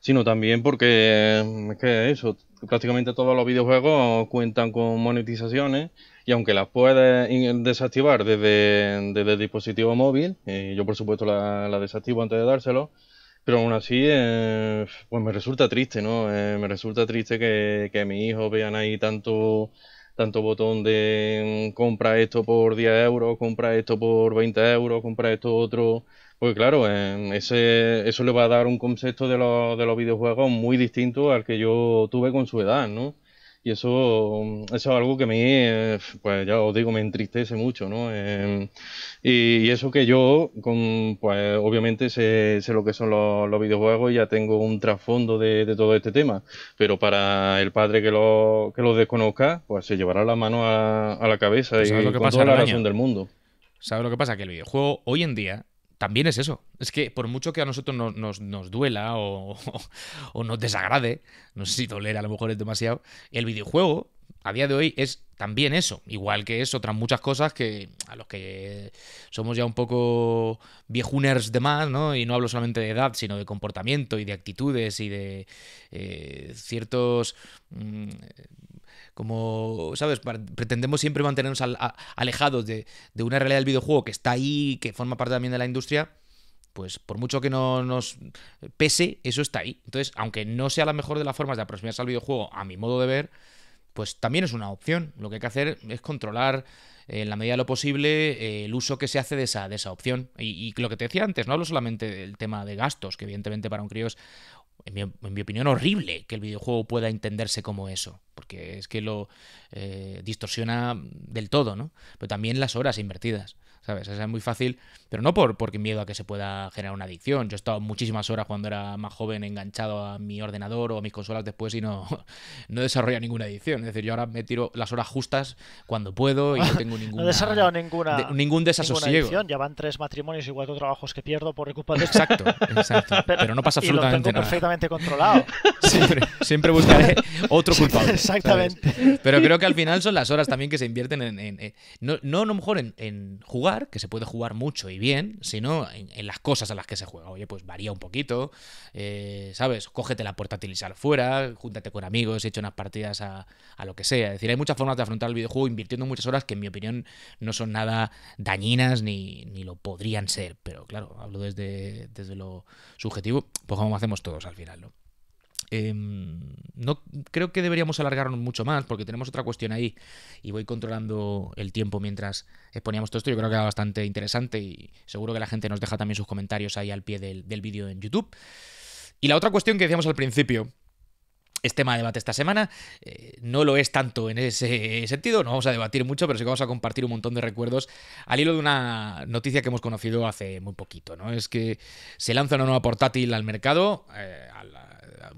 sino también porque mm, es que eso, prácticamente todos los videojuegos cuentan con monetizaciones y aunque las puedes desactivar desde, el dispositivo móvil, eh, yo por supuesto la, desactivo antes de dárselo, pero aún así eh, pues me resulta triste, ¿no? Eh, me resulta triste que, que mis hijos vean ahí tanto tanto botón de mm, compra esto por 10 euros, compra esto por 20 euros, compra esto otro. Pues claro, em, ese, eso le va a dar un concepto de, lo, de los videojuegos muy distinto al que yo tuve con su edad, ¿no? Y mm, eso, es algo que a mí, eh, pues ya os digo, me entristece mucho, ¿no? Em, y, eso que yo, con, pues obviamente sé, lo que son los, videojuegos y ya tengo un trasfondo de, todo este tema, pero para el padre que lo, lo desconozca, pues se llevará la mano a, la cabeza pues, y lo que pasa toda la razón del mundo. ¿Sabes lo que pasa? Que el videojuego hoy en día también es eso. Es que por mucho que a nosotros nos, duela o, nos desagrade, no sé si tolerar a lo mejor es demasiado, el videojuego a día de hoy es también eso, igual que es otras muchas cosas que a los que somos ya un poco viejuners de más, ¿no? Y no hablo solamente de edad, sino de comportamiento y de actitudes y de eh, ciertos... Mm, como, ¿sabes? Pretendemos siempre mantenernos alejados de, una realidad del videojuego que está ahí, que forma parte también de la industria pues por mucho que no nos pese, eso está ahí. Entonces, aunque no sea la mejor de las formas de aproximarse al videojuego, a mi modo de ver, pues también es una opción. Lo que hay que hacer es controlar eh, en la medida de lo posible eh, el uso que se hace de esa, de esa opción. Y, y, lo que te decía antes, no hablo solamente del tema de gastos, que evidentemente para un crío es en mi, opinión, horrible que el videojuego pueda entenderse como eso, porque es que lo eh, distorsiona del todo, ¿no? Pero también las horas invertidas. ¿sabes? es muy fácil, pero no por porque miedo a que se pueda generar una adicción. Yo he estado muchísimas horas cuando era más joven enganchado a mi ordenador o a mis consolas después y no, no he desarrollado ninguna adicción. Es decir, yo ahora me tiro las horas justas cuando puedo y no tengo ninguna... no he desarrollado ninguna... De, ningún desasosiego. Ninguna ya van tres matrimonios y cuatro trabajos que pierdo por culpa de... Exacto, exacto. Pero, no pasa absolutamente y lo tengo perfectamente controlado. Siempre, buscaré otro culpable. Exactamente. Pero creo que al final son las horas también que se invierten en... no, no mejor en jugar, que se puede jugar mucho y bien, sino en, las cosas a las que se juega. Oye, pues varía un poquito, eh, ¿sabes? Cógete la sal fuera, júntate con amigos, echa unas partidas a, lo que sea. Es decir, hay muchas formas de afrontar el videojuego invirtiendo muchas horas que en mi opinión no son nada dañinas ni, lo podrían ser. Pero claro, hablo desde, desde lo subjetivo, pues como hacemos todos al final, ¿no? Em, no creo que deberíamos alargarnos mucho más porque tenemos otra cuestión ahí y voy controlando el tiempo mientras exponíamos todo esto. Yo creo que era bastante interesante y seguro que la gente nos deja también sus comentarios ahí al pie del, vídeo en YouTube. Y la otra cuestión que decíamos al principio, es tema de debate esta semana. Eh, no lo es tanto en ese sentido, no vamos a debatir mucho, pero sí que vamos a compartir un montón de recuerdos al hilo de una noticia que hemos conocido hace muy poquito. ¿no? Es que se lanza una nueva portátil al mercado, eh,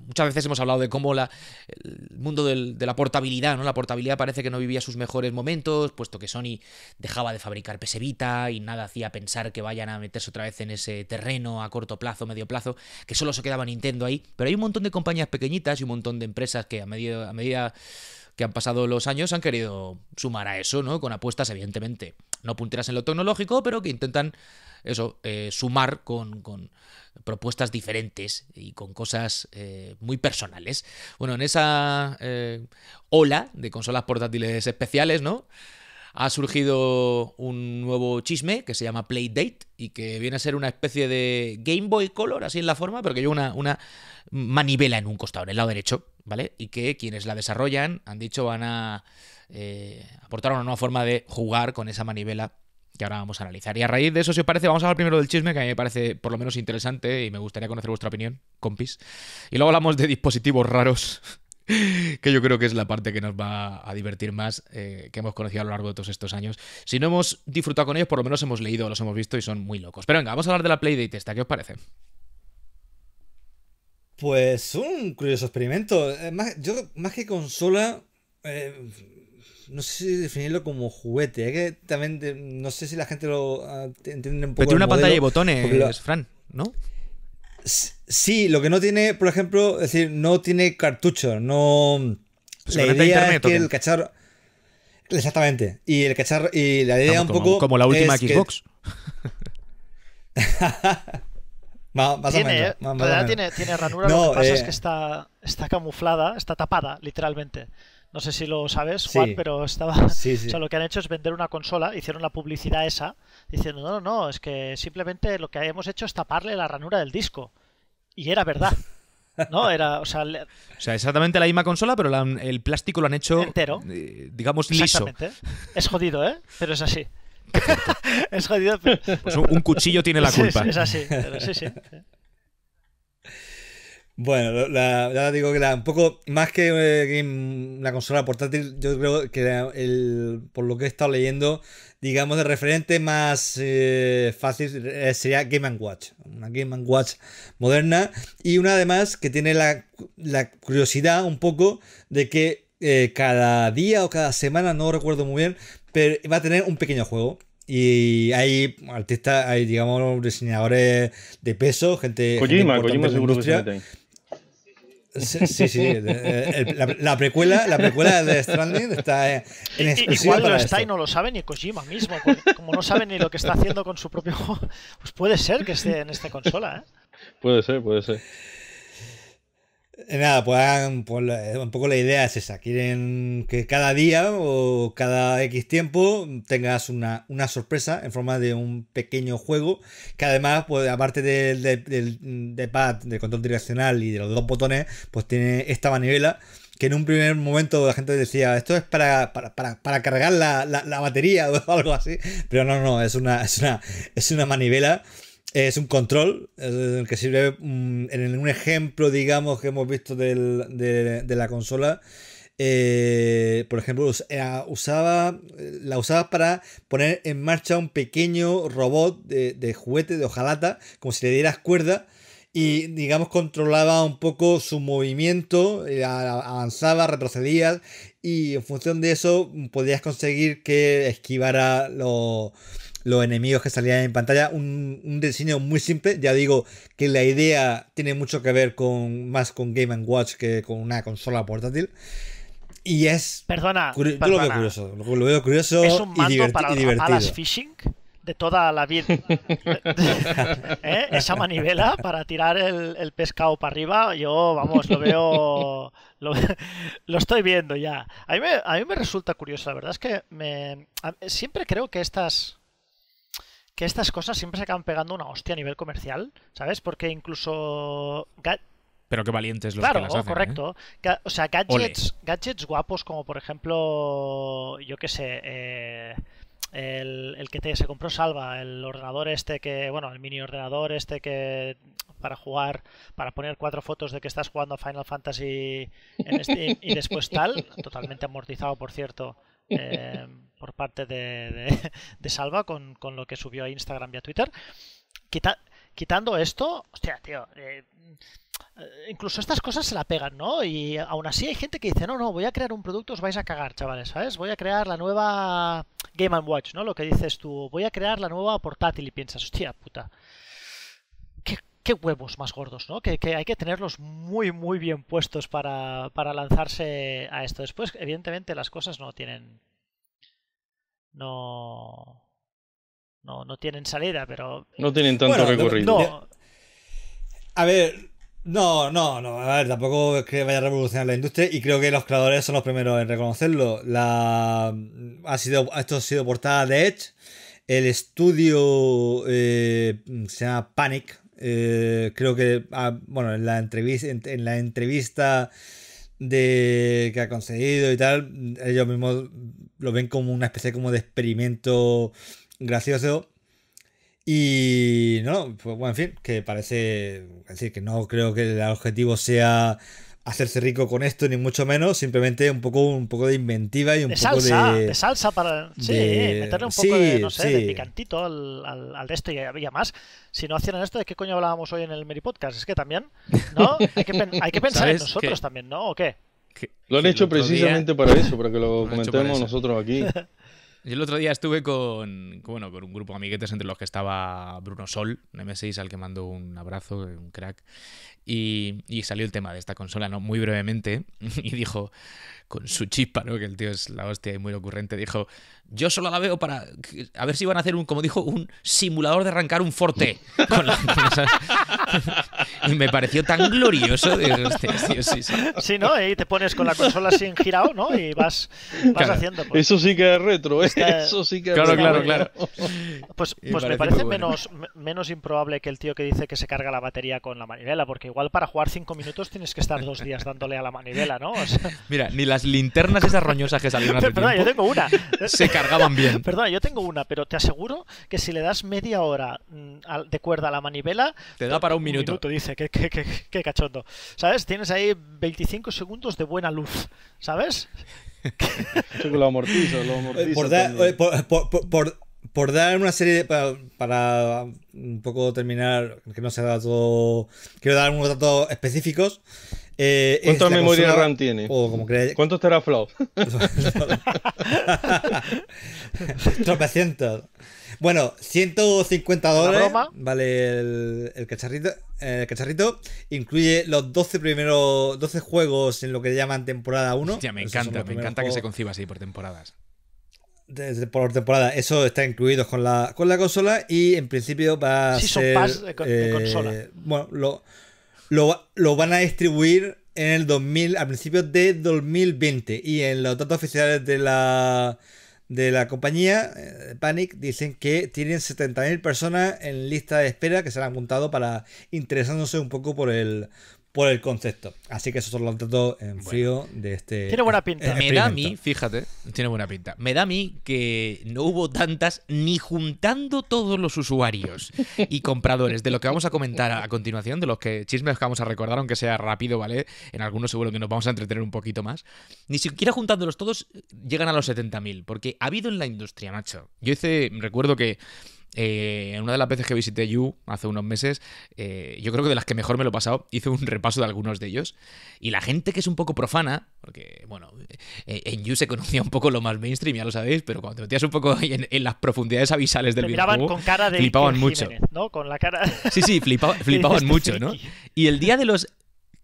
muchas veces hemos hablado de cómo la, el mundo de la portabilidad, ¿no? La portabilidad parece que no vivía sus mejores momentos, puesto que Sony dejaba de fabricar PS y nada hacía pensar que vayan a meterse otra vez en ese terreno a corto plazo, medio plazo, que solo se quedaba Nintendo ahí. Pero hay un montón de compañías pequeñitas y un montón de empresas que a, a medida que han pasado los años han querido sumar a eso, ¿no? Con apuestas, evidentemente, no punteras en lo tecnológico, pero que intentan eso, eh, sumar con, propuestas diferentes y con cosas eh, muy personales. Bueno, en esa eh, ola de consolas portátiles especiales, ¿no? Ha surgido un nuevo chisme que se llama Playdate y que viene a ser una especie de Game Boy Color, así en la forma, pero que lleva una, una manivela en un costado, en el lado derecho, ¿vale? Y que quienes la desarrollan han dicho van a aportar una nueva forma de jugar con esa manivela que ahora vamos a analizar. Y a raíz de eso, si os parece, vamos a hablar primero del chisme, que a mí me parece por lo menos interesante y me gustaría conocer vuestra opinión, compis. Y luego hablamos de dispositivos raros, que yo creo que es la parte que nos va a divertir más, eh, que hemos conocido a lo largo de todos estos años. Si no hemos disfrutado con ellos, por lo menos hemos leído, los hemos visto y son muy locos. Pero venga, vamos a hablar de la Playdate esta, ¿qué os parece? Pues un curioso experimento. Eh, yo, más que consola... Eh, no sé si definirlo como juguete. Es que también no sé si la gente lo ah, entiende un poco. Pero tiene una pantalla y botones, Fran, ¿no? Sí, lo que no tiene, por ejemplo, es decir, no tiene cartucho, no. Pues la idea internet, es que el cacharro. Exactamente. Y el cacharro. Y la idea un poco. Como la última Xbox. tiene, o Tiene, tiene, ranura, lo que pasa es eh, que está, está camuflada, está tapada, literalmente. No sé si lo sabes, Juan, pero estaba. lo que han hecho es vender una consola, hicieron la publicidad esa, diciendo, no, no, no, es que simplemente lo que hemos hecho es taparle la ranura del disco. Y era verdad. ¿no? Era, o sea, exactamente la misma consola, pero el plástico lo han hecho entero, eh, digamos liso. Es jodido, ¿eh? Pero es así. es jodido. Pero... Pues un, cuchillo tiene la culpa. es así, pero sí, sí. Bueno, la, ya digo que la, un poco más que, eh, la consola portátil, yo creo que el, por lo que he estado leyendo, digamos, de referente más eh, fácil eh, sería Game Watch, una Game Watch moderna y una además que tiene la, curiosidad un poco de que cada día o cada semana, no recuerdo muy bien, pero va a tener un pequeño juego. Y hay artistas, hay, digamos, diseñadores de peso, gente. Kojima, Kojima seguro que Sí, sí, eh, eh, La, precuela, la precuela de Stranding está en Igual está y no lo sabe ni Kojima mismo. Como no sabe ni lo que está haciendo con su propio juego, pues puede ser que esté en esta consola. ¿eh? Puede ser, puede ser. Eh, nada, pues, pues eh, un poco la idea es esa. Quieren que cada día o cada X tiempo tengas una, sorpresa en forma de un pequeño juego que además, pues aparte del de, de, pad, del control direccional y de los dos botones, pues tiene esta manivela que en un primer momento la gente decía, esto es para, para, cargar la, batería o algo así. Pero no, no, es es una, es una manivela es un control que sirve mm, en un ejemplo, digamos, que hemos visto de, la consola. Eh, por ejemplo, eh, usaba, eh, la usaba para poner en marcha un pequeño robot de, juguete, de hojalata, como si le dieras cuerda y digamos controlaba un poco su movimiento, avanzaba, retrocedía y en función de eso podías conseguir que esquivara los los enemigos que salían en pantalla. Un, diseño muy simple. Ya digo que la idea tiene mucho que ver con más con Game Watch que con una consola portátil. Y es. Perdona. Yo lo veo curioso. ¿Es un mando para las divertido. fishing? de toda la vida. ¿Eh? Esa manivela para tirar el, pescado para arriba, yo, vamos, lo veo, lo, estoy viendo ya. A mí, me, resulta curioso, la verdad es que me, siempre creo que estas que estas cosas siempre se acaban pegando una hostia a nivel comercial, ¿sabes? Porque incluso... Pero qué valientes los que las hacen, correcto. ¿eh? O sea, gadgets, gadgets guapos como por ejemplo, yo qué sé, eh, el, que te, se compró Salva, el ordenador este que, bueno, el mini ordenador este que para jugar, para poner cuatro fotos de que estás jugando a Final Fantasy en Steam y, después tal, totalmente amortizado por cierto. Eh, por parte de, Salva con, lo que subió a Instagram y a Twitter. quitando esto, hostia, tío, eh, incluso estas cosas se la pegan, ¿no? Y aún así hay gente que dice, no, no, voy a crear un producto, os vais a cagar, chavales, ¿sabes? Voy a crear la nueva Game ⁇ Watch, ¿no? Lo que dices tú, voy a crear la nueva portátil y piensas, hostia, puta. Qué, huevos más gordos, ¿no? Que, hay que tenerlos muy, muy bien puestos para, para lanzarse a esto. Después, evidentemente, las cosas no tienen no, no, no tienen salida, pero... No tienen tanto recorrido. A ver, no, no, no. A ver, tampoco es que vaya a revolucionar la industria y creo que los creadores son los primeros en reconocerlo. La, ha sido, esto ha sido portada de Edge. El estudio eh, se llama Panic. Eh, creo que, ah, bueno, en la entrevista, en la entrevista de que ha conseguido y tal, ellos mismos lo ven como una especie como de experimento gracioso. Y no, pues bueno, en fin, que parece, decir, que no creo que el objetivo sea hacerse rico con esto, ni mucho menos, simplemente un poco, un poco de inventiva y un de poco salsa, de, salsa para... Sí, meterle un poco de, picantito al, al, al, de esto y, más si no hacían esto, ¿de qué coño hablábamos hoy en el Meri Podcast? Es que también, ¿no? Hay que, pensar en nosotros también, ¿no? ¿O qué? lo han hecho precisamente para eso, para que lo, comentemos nosotros aquí. Yo el otro día estuve con, con un grupo de amiguetes entre los que estaba Bruno Sol, un M6 al que mando un abrazo, un crack, y, salió el tema de esta consola, ¿no? Muy brevemente, y dijo, con su chispa, ¿no? Que el tío es la hostia y muy ocurrente. Dijo, yo solo la veo para... A ver si van a hacer un, como dijo, un simulador de arrancar un forte. Con y me pareció tan glorioso. De, hostia, sí, ¿no? Y te pones con la consola sin girado, ¿no? Y vas, vas haciendo... Pues. Eso sí que es retro, ¿eh? Eso sí que es Claro, claro, claro. Pues, pues me parece menos, menos improbable que el tío que dice que se carga la batería con la manivela, porque igual para jugar cinco minutos tienes que estar dos días dándole a la manivela, ¿no? Mira, ni la las linternas esas roñosas que salieron hace Perdona, tiempo, yo tengo una. Se cargaban bien. Perdona, yo tengo una, pero te aseguro que si le das media hora mm, de cuerda a la manivela... Te da para un minuto. Un minuto, dice. Qué, qué, cachondo. ¿Sabes? Tienes ahí 25 segundos de buena luz. ¿Sabes? lo amortizo, amortizo eh, por, dar una serie de, para, un poco terminar, que no sea todo. Quiero dar unos datos específicos. Eh, memoria RAM tiene? ¿Cuánto ¿Cuántos Tropecientos. Bueno, 150 dólares vale el, cacharrito. El cacharrito incluye los 12 primeros 12 juegos en lo que llaman temporada 1. me encanta, me encanta que se conciba así por temporadas. Desde por temporada, eso está incluido con la, con la consola y en principio va a ser. Son eh, consola. Bueno, lo, lo, lo van a distribuir en el 2000, a principios de 2020. Y en los datos oficiales de la, de la compañía, eh, Panic, dicen que tienen 70.000 personas en lista de espera que se han apuntado para interesándose un poco por el, por el concepto. Así que eso son los datos en frío de este. Tiene buena pinta. Me da a mí, fíjate, tiene buena pinta. Me da a mí que no hubo tantas ni juntando todos los usuarios y compradores de lo que vamos a comentar a continuación, de los que chismes que vamos a recordar, aunque sea rápido, ¿vale? En algunos seguro que nos vamos a entretener un poquito más. Ni siquiera juntándolos todos llegan a los 70.000, porque ha habido en la industria, macho. Yo hice, recuerdo que eh, en una de las veces que visité You hace unos meses, eh, yo creo que de las que mejor me lo he pasado, hice un repaso de algunos de ellos. Y la gente que es un poco profana, porque, bueno, eh, en You se conocía un poco lo más mainstream, ya lo sabéis, pero cuando te metías un poco en, las profundidades avisales del video. videojuego, con cara de flipaban mucho. Con la cara... Sí, sí, flipaban mucho, ¿no? Y el día de los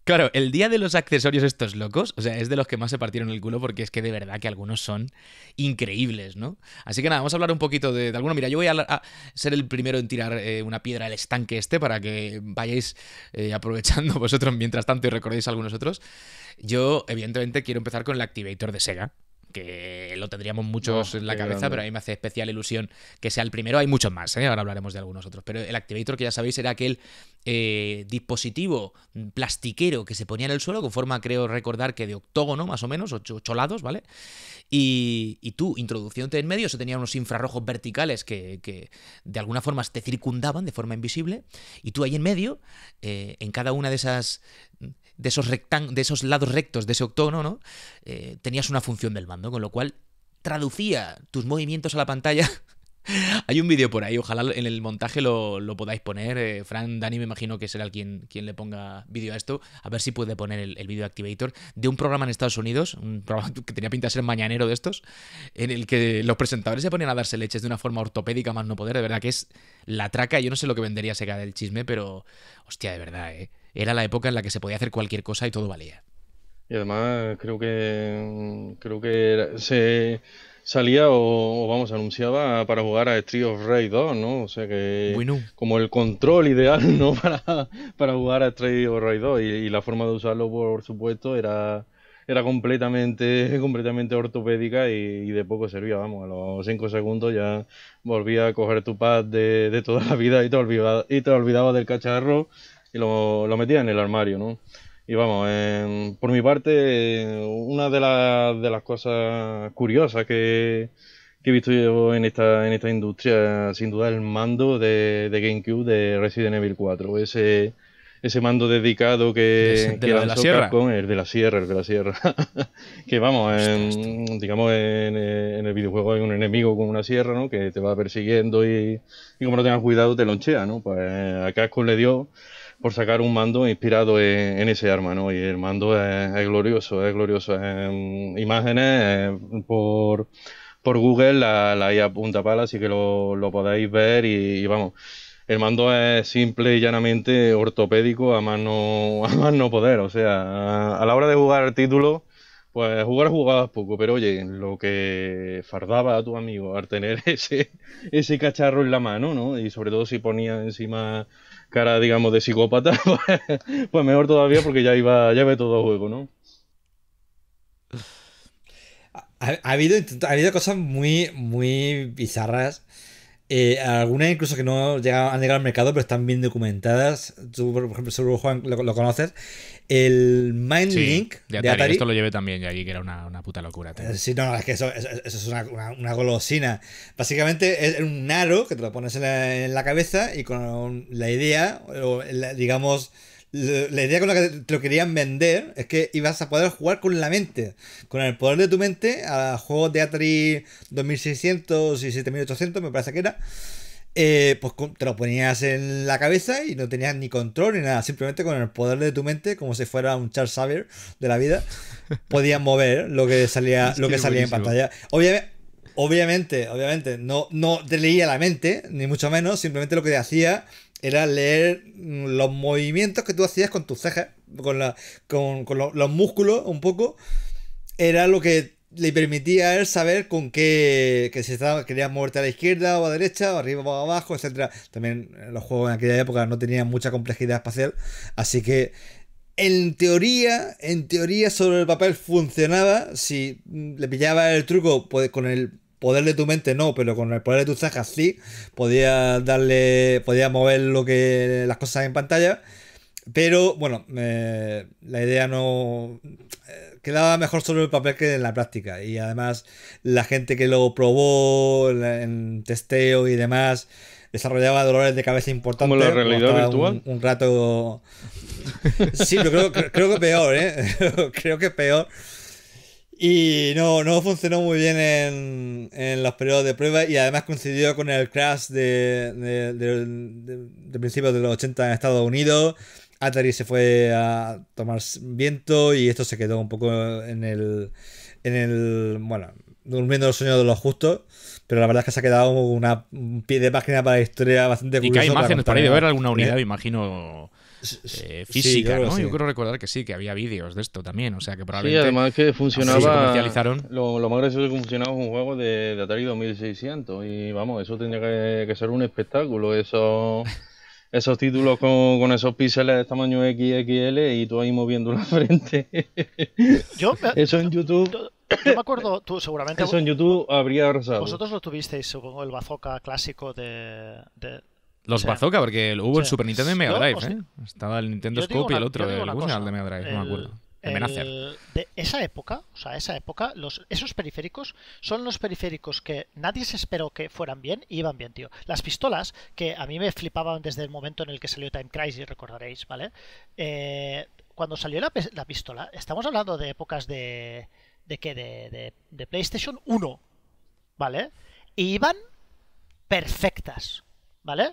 Claro, el día de los accesorios estos locos, o sea, es de los que más se partieron el culo porque es que de verdad que algunos son increíbles, ¿no? Así que nada, vamos a hablar un poquito de, algunos. alguno. Mira, yo voy a, ser el primero en tirar eh, una piedra al estanque este para que vayáis eh, aprovechando vosotros mientras tanto y recordéis algunos otros. Yo, evidentemente, quiero empezar con el Activator de Sega que lo tendríamos muchos en la cabeza, pero a mí me hace especial ilusión que sea el primero. Hay muchos más, ¿eh? ahora hablaremos de algunos otros, pero el Activator que ya sabéis era aquel eh, dispositivo plastiquero que se ponía en el suelo, con forma creo recordar que de octógono más o menos, ocho, lados, ¿vale? Y, tú, introduciéndote en medio, eso tenía unos infrarrojos verticales que, de alguna forma te circundaban de forma invisible, y tú ahí en medio, eh, en cada una de esas de esos, de esos lados rectos de ese octógono, ¿no? Eh, tenías una función del mando, con lo cual traducía tus movimientos a la pantalla. Hay un vídeo por ahí, ojalá en el montaje lo, podáis poner. Eh, Fran, Dani, me imagino que será quien, quien le ponga vídeo a esto. A ver si puede poner el, el vídeo Activator de un programa en Estados Unidos, un programa que tenía pinta de ser mañanero de estos, en el que los presentadores se ponían a darse leches de una forma ortopédica más no poder. De verdad que es la traca. Yo no sé lo que vendería seca del chisme, pero hostia, de verdad, eh era la época en la que se podía hacer cualquier cosa y todo valía. Y además creo que creo que se salía o, vamos anunciaba para jugar a Street of Rage 2, ¿no? O sea que como el control ideal, ¿no? Para, para jugar a Street of Rage 2 y, la forma de usarlo por supuesto era era completamente completamente ortopédica y, de poco servía, vamos, a los 5 segundos ya volvía a coger tu pad de, de, toda la vida y te olvidaba, y te olvidaba del cacharro y lo, metía en el armario, ¿no? Y vamos, por mi parte, una de, las cosas curiosas que, he visto yo en esta, en esta industria, sin duda, el mando de, de GameCube de Resident Evil 4. Ese, ese mando dedicado que, de la sierra. el de la sierra, el de la sierra. que vamos, digamos, en, el videojuego hay un enemigo con una sierra, ¿no? Que te va persiguiendo y, y como no tengas cuidado te lonchea, ¿no? Pues eh, a Casco le dio por sacar un mando inspirado en, ese arma, ¿no? Y el mando es, glorioso, es glorioso. Em, imágenes em, por, por Google la, hay a punta pala, así que lo, lo podéis ver y, vamos. El mando es simple y llanamente ortopédico a más no, a más no poder. O sea, a, la hora de jugar el título, pues jugar jugabas poco, pero oye, lo que fardaba a tu amigo al tener ese, ese cacharro en la mano, ¿no? Y sobre todo si ponía encima cara, digamos, de psicópata, pues, pues, mejor todavía porque ya iba, ya ve todo a juego, ¿no? ha, habido, ha habido cosas muy, muy bizarras eh, algunas incluso que no han llegado al mercado, pero están bien documentadas. Tú, por ejemplo, seguro Juan lo, conoces. El Mind Link de Atari. Esto lo llevé también allí, que era una, puta locura. Eh, sí, no, es que eso, es una, golosina. Básicamente es un aro que te lo pones en la, cabeza y con la idea, digamos la idea con la que te lo querían vender es que ibas a poder jugar con la mente, con el poder de tu mente, a juegos de Atari 2600 y 7800, me parece que era. Eh, pues te lo ponías en la cabeza y no tenías ni control ni nada, simplemente con el poder de tu mente, como si fuera un Charles Xavier de la vida, podías mover lo que salía, lo que salía en pantalla. Obviamente, obviamente, obviamente, no, no te leía la mente, ni mucho menos, simplemente lo que te hacía era leer mm, los movimientos que tú hacías con tus cejas, con, la, con, los músculos un poco, era lo que le permitía a él saber con qué que si estaba, querías moverte a la izquierda o a la derecha, o arriba o abajo, etcétera. También eh, los juegos en aquella época no tenían mucha complejidad espacial, así que en teoría, en teoría sobre el papel funcionaba si mm, le pillaba el truco pues, con el poder de tu mente no, pero con el poder de tus cejas sí, podías darle, podía mover lo que las cosas en pantalla. Pero bueno, la idea no eh, quedaba mejor sobre el papel que en la práctica. Y además la gente que lo probó en testeo y demás desarrollaba dolores de cabeza importantes. Como la pues realidad virtual. Un, rato... Sí, pero creo, creo que peor, ¿eh? creo que peor. Y no, no funcionó muy bien en, los periodos de prueba y además coincidió con el crash de, principios de los 80 en Estados Unidos. Atari se fue a tomar viento y esto se quedó un poco en el. En el bueno, durmiendo los sueños de los justos. Pero la verdad es que se ha quedado una, un pie de página para la historia bastante curiosa. Y que hay imágenes, para de ver alguna unidad, me imagino eh, física, yo ¿no? Yo creo recordar que sí, que había vídeos de esto también, o sea que probablemente... además que funcionaba... Lo, más gracioso que funcionaba es un juego de, Atari 2600 y vamos, eso tenía que, ser un espectáculo, eso... esos títulos con, esos píxeles de tamaño XXL y tú ahí moviendo la frente. Yo Eso en YouTube. Yo, me acuerdo, tú seguramente. Eso en YouTube habría arrasado. Vosotros lo tuvisteis, supongo, el bazooka clásico de, los bazooka, porque hubo el Super Nintendo y Mega Drive, ¿eh? Estaba el Nintendo Scope y el otro, el original de Mega Drive, no me acuerdo. de esa época, o sea, esa época, los, esos periféricos son los periféricos que nadie se esperó que fueran bien y iban bien, tío. Las pistolas, que a mí me flipaban desde el momento en el que salió Time Crisis, recordaréis, ¿vale? Eh, cuando salió la, pistola, estamos hablando de épocas de. ¿De qué? De, de PlayStation 1, ¿vale? Y iban perfectas, ¿vale?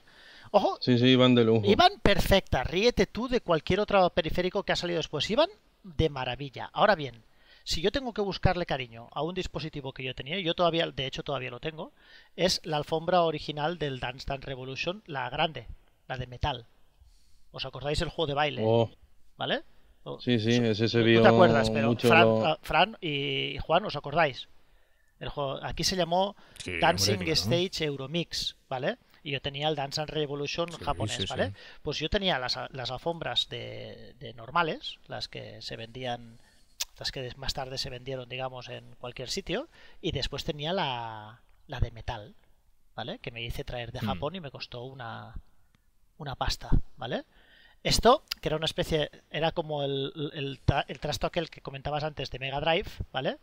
Ojo. Sí, sí, iban de lujo. Iban perfecta. Ríete tú de cualquier otro periférico que ha salido después. Iban de maravilla. Ahora bien, si yo tengo que buscarle cariño a un dispositivo que yo tenía, yo todavía, de hecho todavía lo tengo, es la alfombra original del Dance Dance Revolution, la grande, la de metal. ¿Os acordáis el juego de baile? Oh. ¿Vale? Oh, sí, sí, ese se vio. pero ah, Fran, y Juan, ¿os acordáis? El aquí se llamó Dancing Stage Euromix, ¿vale? y yo tenía el Dance and Revolution japonés, ¿vale? Pues yo tenía las, alfombras de, normales, las que se vendían, las que más tarde se vendieron, digamos, en cualquier sitio, y después tenía la, de metal, ¿vale? Que me hice traer de mm. Japón y me costó una, una pasta, ¿vale? Esto, que era una especie, era como el, el trasto aquel que comentabas antes de Mega Drive, ¿vale?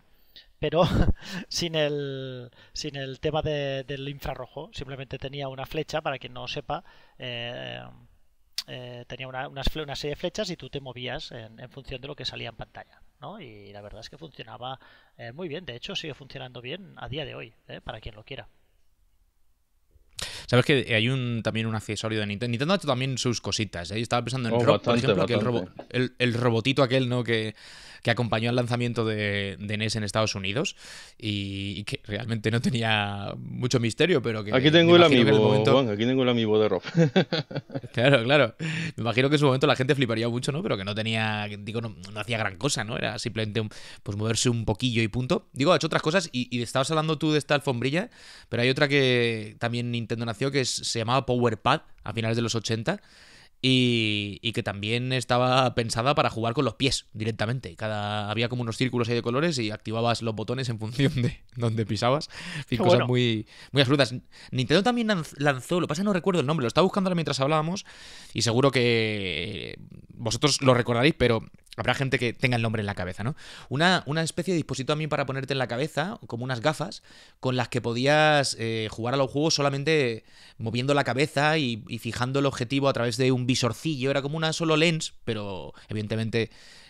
pero sin el, sin el tema del infrarrojo. Simplemente tenía una flecha, para quien no sepa, eh, eh, tenía una, serie de flechas y tú te movías en, función de lo que salía en pantalla. ¿no? Y la verdad es que funcionaba eh, muy bien, de hecho sigue funcionando bien a día de hoy, para quien lo quiera. Sabes que hay un, también un accesorio de Nintendo. Nintendo ha hecho también sus cositas. Eh? estaba pensando en oh, por ejemplo, el, el, robotito aquel, ¿no? Que, acompañó al lanzamiento de, NES en Estados Unidos. Y, que realmente no tenía mucho misterio, pero que. Aquí tengo el amigo, aquí tengo el amigo de Rob. claro, claro. Me imagino que en su momento la gente fliparía mucho, ¿no? Pero que no tenía. Digo, no, hacía gran cosa, ¿no? Era simplemente un, pues moverse un poquillo y punto. Digo, ha hecho otras cosas. Y, estabas hablando tú de esta alfombrilla, pero hay otra que también Nintendo que se llamaba PowerPad a finales de los 80 y, que también estaba pensada para jugar con los pies directamente. Cada, había como unos círculos ahí de colores y activabas los botones en función de donde pisabas. cosas muy, muy absurdas. Nintendo también lanzó, lo que pasa no recuerdo el nombre, lo estaba buscando mientras hablábamos y seguro que vosotros lo recordaréis, pero Habrá gente que tenga el nombre en la cabeza, ¿no? Una, especie de dispositivo a mí para ponerte en la cabeza, como unas gafas, con las que podías eh, jugar a los juegos solamente moviendo la cabeza y, fijando el objetivo a través de un visorcillo. Era como una solo lens, pero evidentemente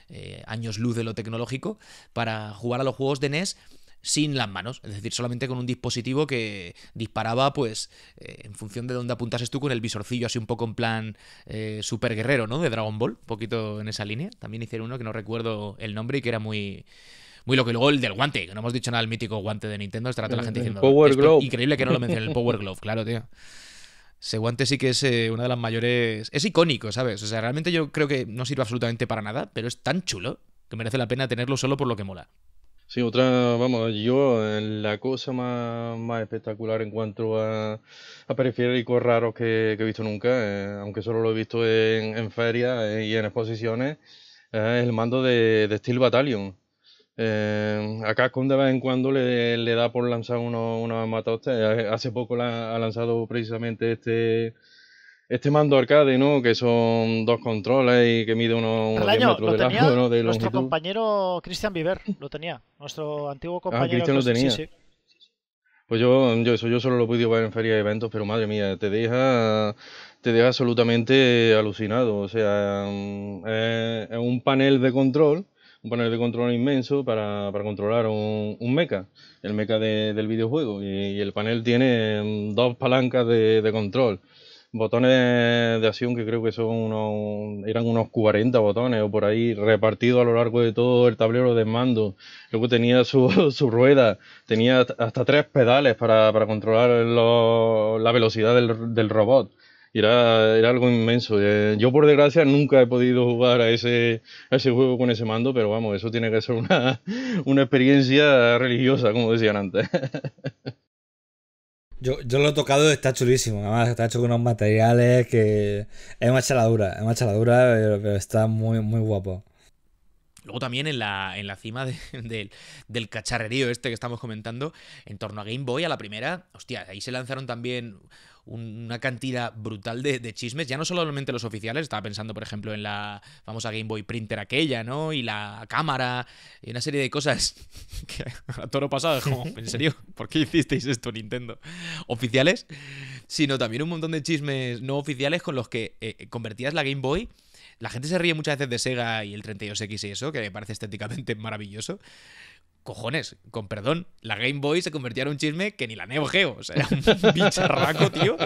eh, años luz de lo tecnológico, para jugar a los juegos de NES sin las manos, es decir, solamente con un dispositivo que disparaba pues eh, en función de dónde apuntases tú con el visorcillo así un poco en plan eh, guerrero, ¿no? De Dragon Ball, un poquito en esa línea. También hicieron uno que no recuerdo el nombre y que era muy muy loco. que luego el del guante, que no hemos dicho nada del mítico guante de Nintendo. Estará toda la gente diciendo. Power Increíble que no lo mencionen, el Power Glove, claro, tío. Ese guante sí que es eh, una de las mayores. Es icónico, ¿sabes? O sea, realmente yo creo que no sirve absolutamente para nada, pero es tan chulo que merece la pena tenerlo solo por lo que mola. Sí, otra, vamos, yo eh, la cosa más, espectacular en cuanto a, a periféricos raros que, he visto nunca, eh, aunque solo lo he visto en, en ferias eh, y en exposiciones, es el mando de, Steel Battalion. acá con de vez en cuando le, le da por lanzar unos uno Hace poco la, ha lanzado precisamente este este mando arcade, ¿no? Que son dos controles y que mide unos 10 de largo, ¿no? nuestro compañero Cristian Viver lo tenía. Nuestro antiguo ah, compañero. Ah, Cristian lo tenía. Pues yo, yo, eso, yo solo lo he ver en ferias de eventos, pero madre mía, te deja, te deja absolutamente alucinado. O sea, mm, es, un panel de control un panel de control inmenso para, para controlar un, un, mecha, el mecha del videojuego. Y, el panel tiene mm, dos palancas de, control botones de acción que creo que son eran unos 40 botones o por ahí repartidos a lo largo de todo el tablero de mando. Luego tenía su, rueda, tenía hasta tres pedales para, controlar la velocidad del, robot. Era, era, algo inmenso. Eh, yo, por desgracia, nunca he podido jugar a ese, ese juego con ese mando, pero vamos, eso tiene que ser una, una experiencia religiosa, como decían antes. Yo, lo he tocado, está chulísimo. Además, está hecho con unos materiales que. Es una chaladura, es una chaladura, pero, está muy, muy guapo. Luego también en la, en la cima del cacharrerío este que estamos comentando, en torno a Game Boy, a la primera, hostia, ahí se lanzaron también una cantidad brutal de, chismes, ya no solamente los oficiales, estaba pensando por ejemplo en la famosa Game Boy Printer aquella, ¿no? Y la cámara, y una serie de cosas que a toro pasado es como, ¿en serio? ¿Por qué hicisteis esto Nintendo? Oficiales, sino también un montón de chismes no oficiales con los que eh, eh, convertías la Game Boy. La gente se ríe muchas veces de Sega y el 32X y eso, que me parece estéticamente maravilloso cojones, con perdón, la Game Boy se convertía en un chisme que ni la Neo Geo. O sea, era un bicharraco, tío.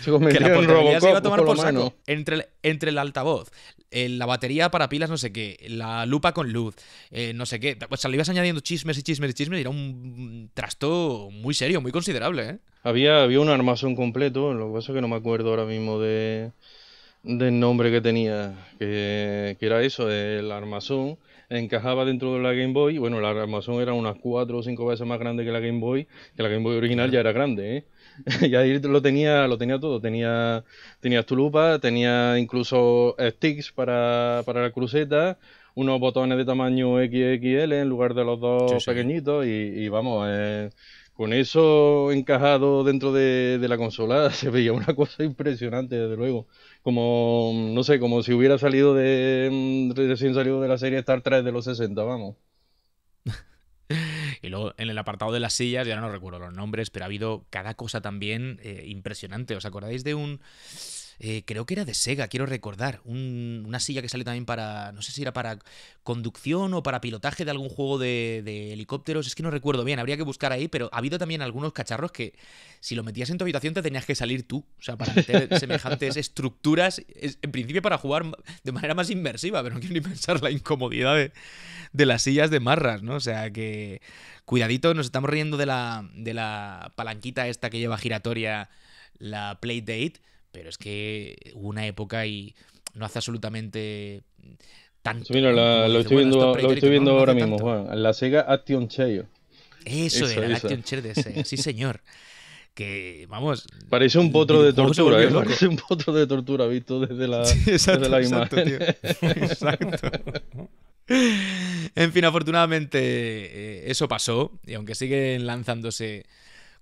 Se que la portería se iba a tomar por, saco. Entre, entre el altavoz, eh, la batería para pilas, no sé qué, la lupa con luz, eh, no sé qué. O sea, le ibas añadiendo chismes y chismes y chismes y era un trasto muy serio, muy considerable, ¿eh? Había, había un armazón completo, lo que pasa es que no me acuerdo ahora mismo de del nombre que tenía, que, que era eso, el armazón, encajaba dentro de la Game Boy. Bueno, la Amazon era unas cuatro o cinco veces más grande que la Game Boy, que la Game Boy original ya era grande, ¿eh? y ahí lo tenía, lo tenía todo. Tenía, tenía lupa tenía incluso sticks para, para la cruceta, unos botones de tamaño XXL en lugar de los dos pequeñitos. Y, vamos, eh, con eso encajado dentro de, de, la consola se veía una cosa impresionante, desde luego como, mm, no sé, como si hubiera salido mm, de, recién salido de la serie Star Trek de los 60, vamos. Y luego en el apartado de las sillas, ya no recuerdo los nombres, pero ha habido cada cosa también eh, impresionante. ¿Os acordáis de un eh, creo que era de Sega, quiero recordar, una silla que sale también para, no sé si era para conducción o para pilotaje de algún juego de, helicópteros, es que no recuerdo bien, habría que buscar ahí, pero ha habido también algunos cacharros que si lo metías en tu habitación te tenías que salir tú, o sea, para meter semejantes estructuras, en principio para jugar de manera más inmersiva, pero no quiero ni pensar la incomodidad de, las sillas de marras, ¿no? O sea, que cuidadito, nos estamos riendo de la, de la palanquita esta que lleva giratoria la Playdate, pero es que hubo una época y no hace absolutamente tanto. mira, lo, estoy viendo, lo, estoy viendo, ahora mismo, Juan. La Sega Action Chair. Eso, era, Action Chair de Sega, sí señor. que vamos. Parece un potro de tortura, ¿eh? parece un potro de tortura visto desde la, imagen. Exacto. En fin, afortunadamente eh, eso pasó y aunque siguen lanzándose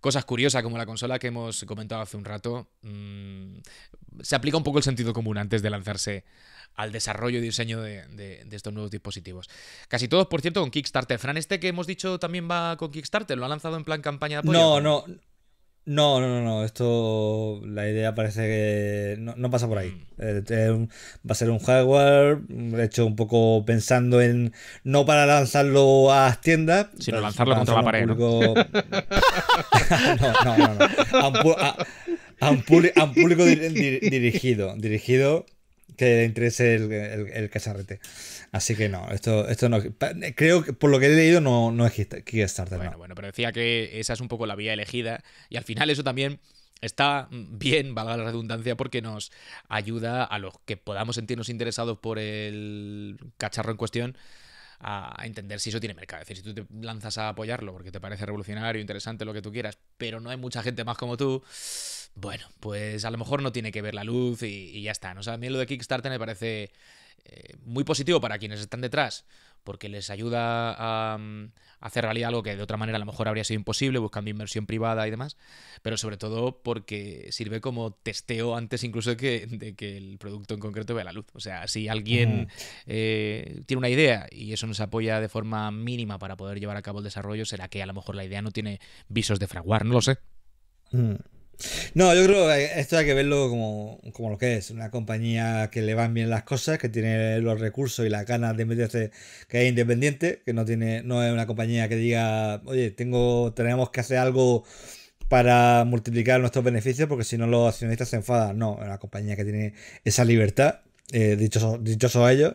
cosas curiosas como la consola que hemos comentado hace un rato, mm, se aplica un poco el sentido común antes de lanzarse al desarrollo y diseño de, de, estos nuevos dispositivos. Casi todos, por cierto, con Kickstarter. Fran, este que hemos dicho también va con Kickstarter, ¿lo ha lanzado en plan campaña de apoyo? No, no. No, no, no, no. Esto, la idea parece que no, pasa por ahí. Mm. Eh, eh, va a ser un hardware mm, hecho un poco pensando en no para lanzarlo a las tiendas, sino lanzarlo contra la pared. ¿no? no, no, A un, público dirigido, dirigido que le interese el, cacharrete. Así que no, esto, esto no. Creo que por lo que he leído no, no es Kickstarter. Bueno, no. bueno, pero decía que esa es un poco la vía elegida y al final eso también está bien, valga la redundancia, porque nos ayuda a los que podamos sentirnos interesados por el cacharro en cuestión a entender si eso tiene mercado. Es decir, si tú te lanzas a apoyarlo porque te parece revolucionario, interesante, lo que tú quieras, pero no hay mucha gente más como tú, bueno, pues a lo mejor no tiene que ver la luz y, ya está. ¿no? O a mí lo de Kickstarter me parece eh, muy positivo para quienes están detrás, porque les ayuda mm, a, hacer realidad algo que de otra manera a lo mejor habría sido imposible, buscando inversión privada y demás, pero sobre todo porque sirve como testeo antes incluso de que, el producto en concreto vea la luz. O sea, si alguien eh, tiene una idea y eso nos apoya de forma mínima para poder llevar a cabo el desarrollo, será que a lo mejor la idea no tiene visos de fraguar, no lo sé. Mm. No, yo creo que esto hay que verlo como, lo que es, una compañía que le van bien las cosas, que tiene los recursos y las ganas de meterse, que es independiente, que no tiene, no es una compañía que diga, oye, tengo, tenemos que hacer algo para multiplicar nuestros beneficios, porque si no los accionistas se enfadan. No, es una compañía que tiene esa libertad, eh, dichoso a ellos.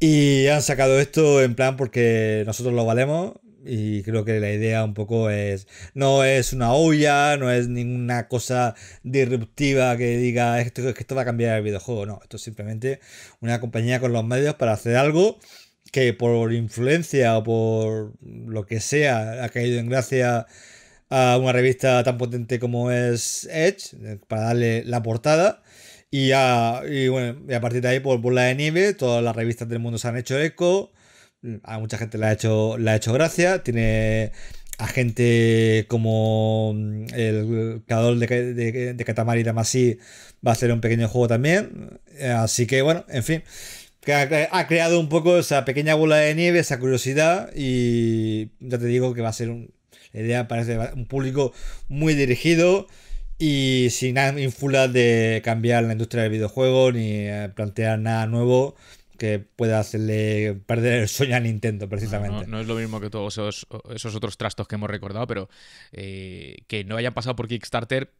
Y han sacado esto en plan porque nosotros lo valemos, y creo que la idea un poco es, no es una olla, no es ninguna cosa disruptiva que diga esto, que esto va a cambiar el videojuego, no, esto es simplemente una compañía con los medios para hacer algo que por influencia o por lo que sea ha caído en gracia a una revista tan potente como es Edge eh, para darle la portada. Y, a, y bueno, y a partir de ahí, por bola de nieve, todas las revistas del mundo se han hecho eco a mucha gente le ha hecho, le ha hecho gracia, tiene a gente como mm, el creador de, de, de Katamari va a hacer un pequeño juego también. Así que bueno, en fin, que ha, creado un poco esa pequeña bola de nieve, esa curiosidad y ya te digo que va a ser un, idea parece un público muy dirigido y sin ínfulas de cambiar la industria del videojuego ni eh, plantear nada nuevo que pueda hacerle perder el sueño a Nintendo, precisamente. No, es lo mismo que todos esos, otros trastos que hemos recordado, pero eh, que no hayan pasado por Kickstarter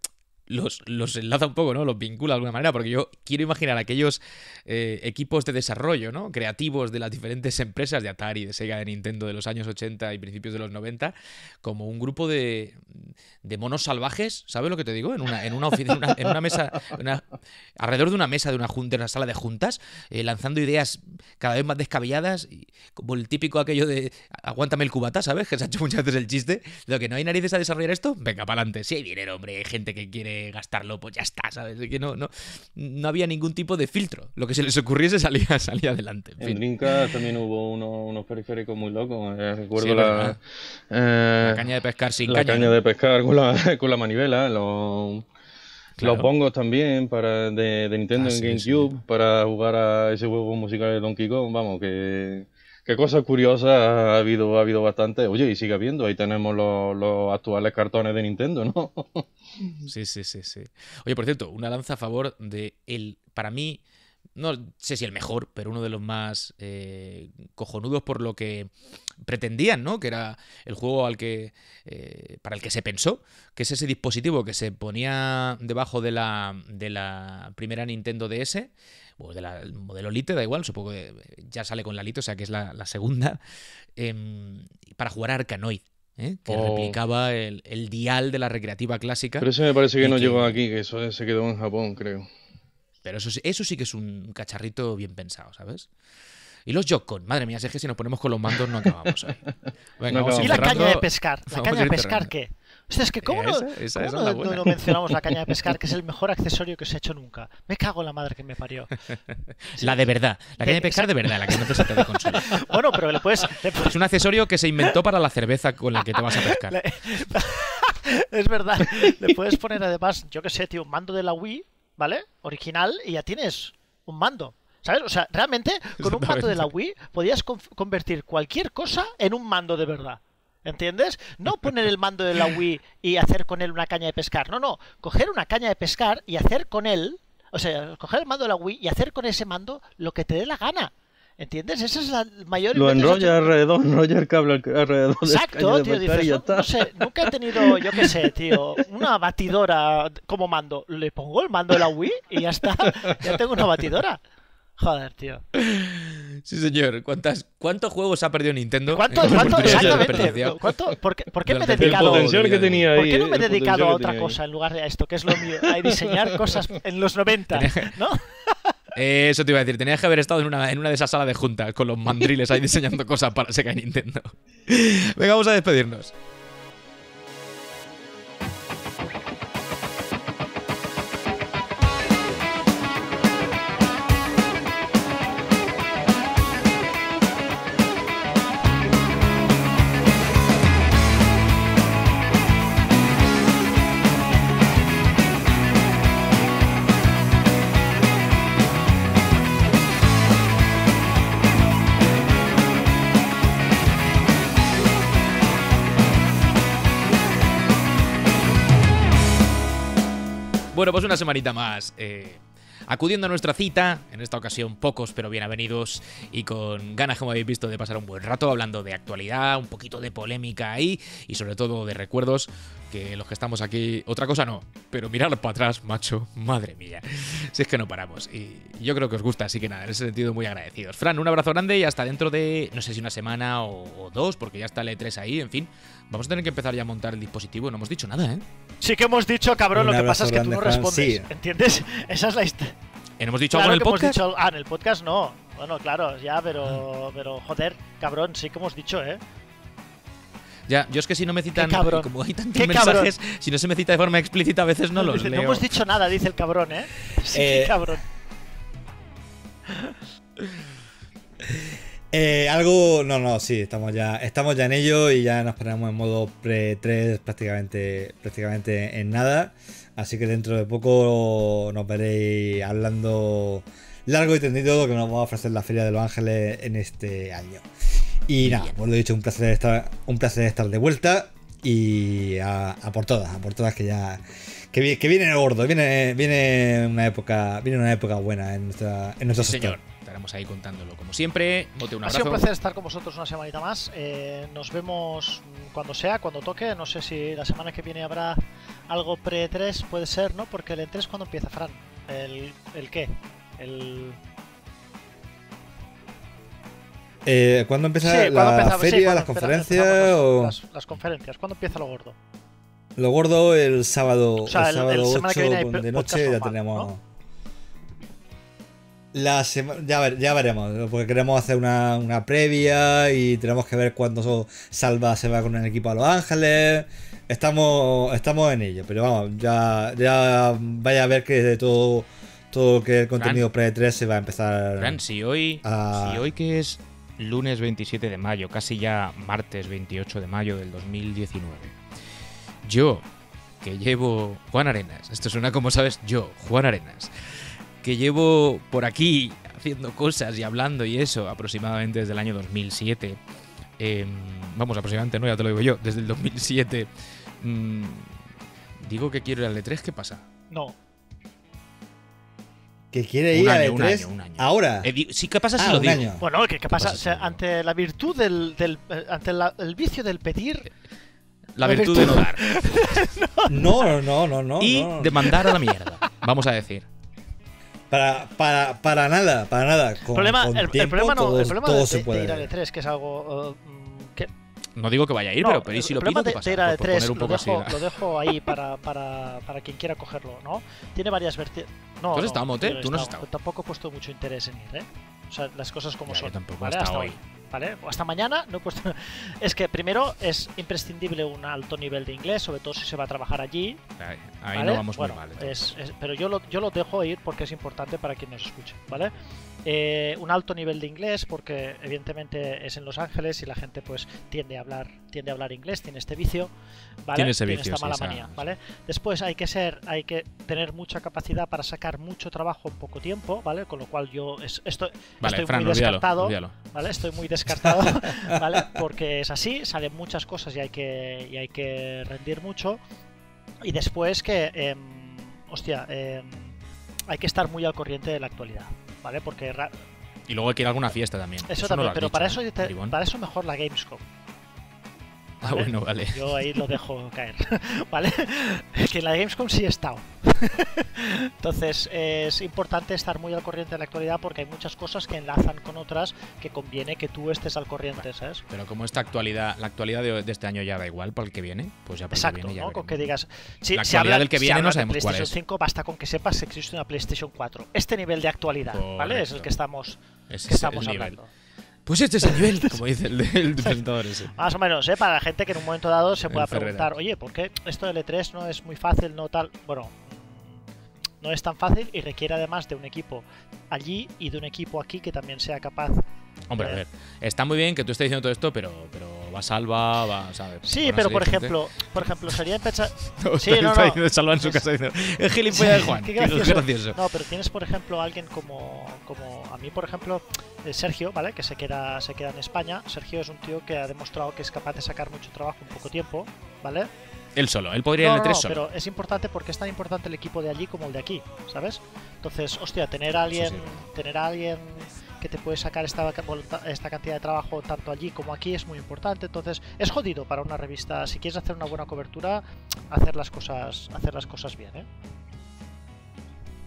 los, enlaza un poco, ¿no? Los vincula de alguna manera, porque yo quiero imaginar aquellos eh, equipos de desarrollo, ¿no? Creativos de las diferentes empresas de Atari, de Sega, de Nintendo de los años 80 y principios de los 90, como un grupo de, de monos salvajes, ¿sabes lo que te digo? En una, en una, en una mesa, alrededor de una mesa de una junta, sala de juntas, eh, lanzando ideas cada vez más descabelladas, como el típico aquello de aguántame el cubata, ¿sabes? Que se ha hecho muchas veces el chiste, lo que no hay narices a desarrollar esto, venga, para adelante, si hay dinero, hombre, hay gente que quiere gastarlo, pues ya está, ¿sabes? que no, no, no había ningún tipo de filtro. Lo que se les ocurriese salía, salía adelante. En, en también hubo uno, unos periféricos muy locos. Eh, recuerdo la, eh, la, caña de pescar sin la caña. de pescar con la, con la manivela. Los, claro. bongos también para, de, Nintendo ah, en GameCube para jugar a ese juego musical de Donkey Kong. Vamos, que qué cosa curiosa ha habido, ha habido bastante. Oye, y sigue habiendo, ahí tenemos los, los actuales cartones de Nintendo, ¿no? sí, sí, sí, sí. Oye, por cierto, una lanza a favor de el, para mí, no sé si el mejor, pero uno de los más eh, cojonudos por lo que pretendían, ¿no? Que era el juego al que eh, para el que se pensó, que es ese dispositivo que se ponía debajo de la de la primera Nintendo DS pues del modelo Lite, da igual, supongo que ya sale con la Lite, o sea que es la, segunda, em, para jugar a Arcanoid. ¿eh? que oh. replicaba el, dial de la recreativa clásica. Pero eso me parece que no llegó aquí, que eso se quedó en Japón, creo. Pero eso, eso sí que es un cacharrito bien pensado, ¿sabes? Y los joy madre mía, sé que si nos ponemos con los mandos no acabamos. y la caña de pescar, la caña de pescar, ¿qué? es que cómo, no, mencionamos la caña de pescar, que es el mejor accesorio que se ha hecho nunca? Me cago en la madre que me parió. La de verdad. La caña de eh, pescar de verdad, la que no te de consola. Bueno, pero le puedes, Es un accesorio que se inventó para la cerveza con la que te vas a pescar. es verdad. Le puedes poner además, yo que sé, tío, un mando de la Wii, ¿vale? Original, y ya tienes un mando. ¿Sabes? O sea, realmente con un mando de la Wii podías convertir cualquier cosa en un mando de verdad. ¿Entiendes? No poner el mando de la Wii y hacer con él una caña de pescar. No, no. Coger una caña de pescar y hacer con él. O sea, coger el mando de la Wii y hacer con ese mando lo que te dé la gana. ¿Entiendes? Esa es la mayor... Lo enrolla alrededor, enrolla el cable alrededor Exacto, de tío, dices, oh, no, sé, nunca he tenido, yo qué sé, tío, una batidora como mando. Le pongo el mando de la Wii y ya está, ya tengo una batidora. Joder, tío. Sí, señor. ¿Cuántas, ¿Cuántos juegos ha perdido Nintendo? ¿Cuántos? ¿Cuánto, exactamente. ¿Cuánto, por, qué, por qué me he dedicado no me he dedicado a otra cosa en lugar de a esto, que es lo mío? A diseñar cosas en los 90, ¿no? eso te iba a decir, tenías que haber estado en una, en una de esas salas de juntas con los mandriles ahí diseñando cosas para Sega Nintendo. Venga, vamos a despedirnos. Bueno, pues una semanita más. Eh, acudiendo a nuestra cita, en esta ocasión pocos pero bienvenidos y con ganas, como habéis visto, de pasar un buen rato hablando de actualidad, un poquito de polémica ahí y sobre todo de recuerdos que los que estamos aquí, otra cosa no, pero mirar para atrás, macho, madre mía, si es que no paramos y yo creo que os gusta, así que nada, en ese sentido muy agradecidos. Fran, un abrazo grande y hasta dentro de, no sé si una semana o, o dos, porque ya está el E3 ahí, en fin, Vamos a tener que empezar ya a montar el dispositivo. No hemos dicho nada, ¿eh? Sí que hemos dicho, cabrón. lo que pasa es que tú no respondes. ¿Entiendes? Esa es la historia. ¿Hemos dicho en el podcast? ah, en el podcast no. Bueno, claro, ya, pero, ah. pero joder, cabrón, sí que hemos dicho, ¿eh? Ya, yo es que si no me citan, como hay tantos mensajes, si no se me cita de forma explícita, a veces no, lo los leo. No hemos dicho nada, dice el cabrón, ¿eh? Sí, eh. cabrón. Eh, algo. No, no, sí, estamos ya. Estamos ya en ello y ya nos ponemos en modo pre-3 prácticamente, prácticamente en nada. Así que dentro de poco nos veréis hablando largo y tendido de lo que nos va a ofrecer la Feria de los Ángeles en este año. Y nada, os lo he dicho, un placer estar, un placer estar de vuelta. Y a, por todas, a por todas que ya. Que, viene el gordo, viene, viene una época. Viene una época buena en nuestro sector. Señor ahí contándolo como siempre. Mote, un abrazo. Ha sido un placer estar con vosotros una semanita más. Eh, nos vemos cuando sea, cuando toque. No sé si la semana que viene habrá algo pre-3, puede ser, ¿no? Porque el E3 cuando empieza, Fran. ¿El, qué? El... Eh, ¿Cuándo empieza la feria, las conferencias? Las, conferencias, ¿cuándo empieza lo gordo? Lo gordo el sábado. el, sábado 8 de noche ya tenemos. La Ya, ver, ya veremos, porque queremos hacer una, previa y tenemos que ver cuándo Salva se va con el equipo a Los Ángeles. Estamos, estamos en ello, pero vamos, ya, ya vaya a ver que de todo, todo que el contenido pre 3 e se va a empezar. Fran, si hoy, si hoy que es lunes 27 de mayo, casi ya martes 28 de mayo del 2019, yo que llevo Juan Arenas, esto suena como sabes, yo, Juan Arenas que llevo por aquí haciendo cosas y hablando y eso aproximadamente desde el año 2007. Em, vamos, aproximadamente no, ya te lo digo yo, desde el 2007. Mm, digo que quiero ir al E3, ¿qué pasa? No. ¿Que quiere ir un año, Un e año, un año. ¿Ahora? Eh, sí, ¿qué pasa si lo digo? Bueno, ¿qué, pasa? ante la virtud del... ante el vicio del pedir... Eh, la, virtud, de no dar. no, no, no, no. Y de mandar a la mierda, vamos a decir. Para, para, para nada, para nada. Con, problema, el, tiempo, el, problema no, el problema de, se puede de ir E3, que es algo eh, que no digo que vaya a ir, pero, pero si lo pido, de, pasa? de por, 3, e un poco lo, dejo, lo dejo ahí para, para, para, quien quiera cogerlo, ¿no? Tiene varias vertientes. No, ¿Tú has no, estado, Tú no has estado. Tampoco he puesto mucho interés en ir, ¿eh? O sea, las cosas como son. Yo tampoco ¿vale? hasta hoy. ¿vale? hasta mañana, no Es que primero es imprescindible un alto nivel de inglés, sobre todo si se va a trabajar allí. Ahí, no vamos muy mal. ¿eh? pero yo lo, yo lo dejo ir porque es importante para quien nos escuche, ¿vale? Eh, un alto nivel de inglés porque evidentemente es en Los Ángeles y la gente pues tiende a hablar tiende a hablar inglés, tiene este vicio, Tiene, esta mala manía, ¿vale? Después hay que ser, hay que tener mucha capacidad para sacar mucho trabajo en poco tiempo, ¿vale? Con lo cual yo estoy muy descartado, Estoy muy descartado, ¿vale? Porque es así, salen muchas cosas y hay que, hay que rendir mucho. Y después que, em, em, hay que estar muy al corriente de la actualidad, ¿vale? Porque... Y luego hay que ir a alguna fiesta también. Eso, también, pero para, eso, ¿eh? para eso mejor la Gamescom, Ah, bueno, vale. Yo ahí lo dejo caer, ¿vale? que en la Gamescom sí he estado. Entonces, es importante estar muy al corriente de la actualidad porque hay muchas cosas que enlazan con otras que conviene que tú estés al corriente, ¿sabes? Pero como esta actualidad, la actualidad de, este año ya da igual para el que viene, pues ya para Exacto, Con que digas, si, la actualidad del que viene PlayStation cuál 5 basta con que sepas que existe una PlayStation 4. Este nivel de actualidad, ¿vale? Es el que estamos, estamos hablando. Pues este es el nivel, como dice el, el presentador ese. Más o menos, ¿eh? Para la gente que en un momento dado se pueda preguntar, oye, ¿por qué esto del E3 no es muy fácil, no tal? Bueno, mm, no es tan fácil y requiere además de un equipo allí y de un equipo aquí que también sea capaz. Hombre, a ver, está muy bien que tú estés diciendo todo esto, pero, pero va Salva, va, ¿sabes? Sí, pero por ejemplo, por ejemplo, sería empezar. no, sí, Diciendo Salva en su casa Juan. Qué gracioso. No, pero tienes, por ejemplo, alguien como, como a mí, por ejemplo, eh, Sergio, ¿vale? Que se queda, se queda en España. Sergio es un tío que ha demostrado que es capaz de sacar mucho trabajo en poco tiempo, ¿vale? Él solo, él podría en el 3 solo. Pero es importante porque es tan importante el equipo de allí como el de aquí, ¿sabes? Entonces, hostia, tener a alguien, tener a alguien que te puedes sacar esta, esta cantidad de trabajo tanto allí como aquí es muy importante. Entonces, es jodido para una revista. Si quieres hacer una buena cobertura, hacer las cosas, hacer las cosas bien, ¿eh?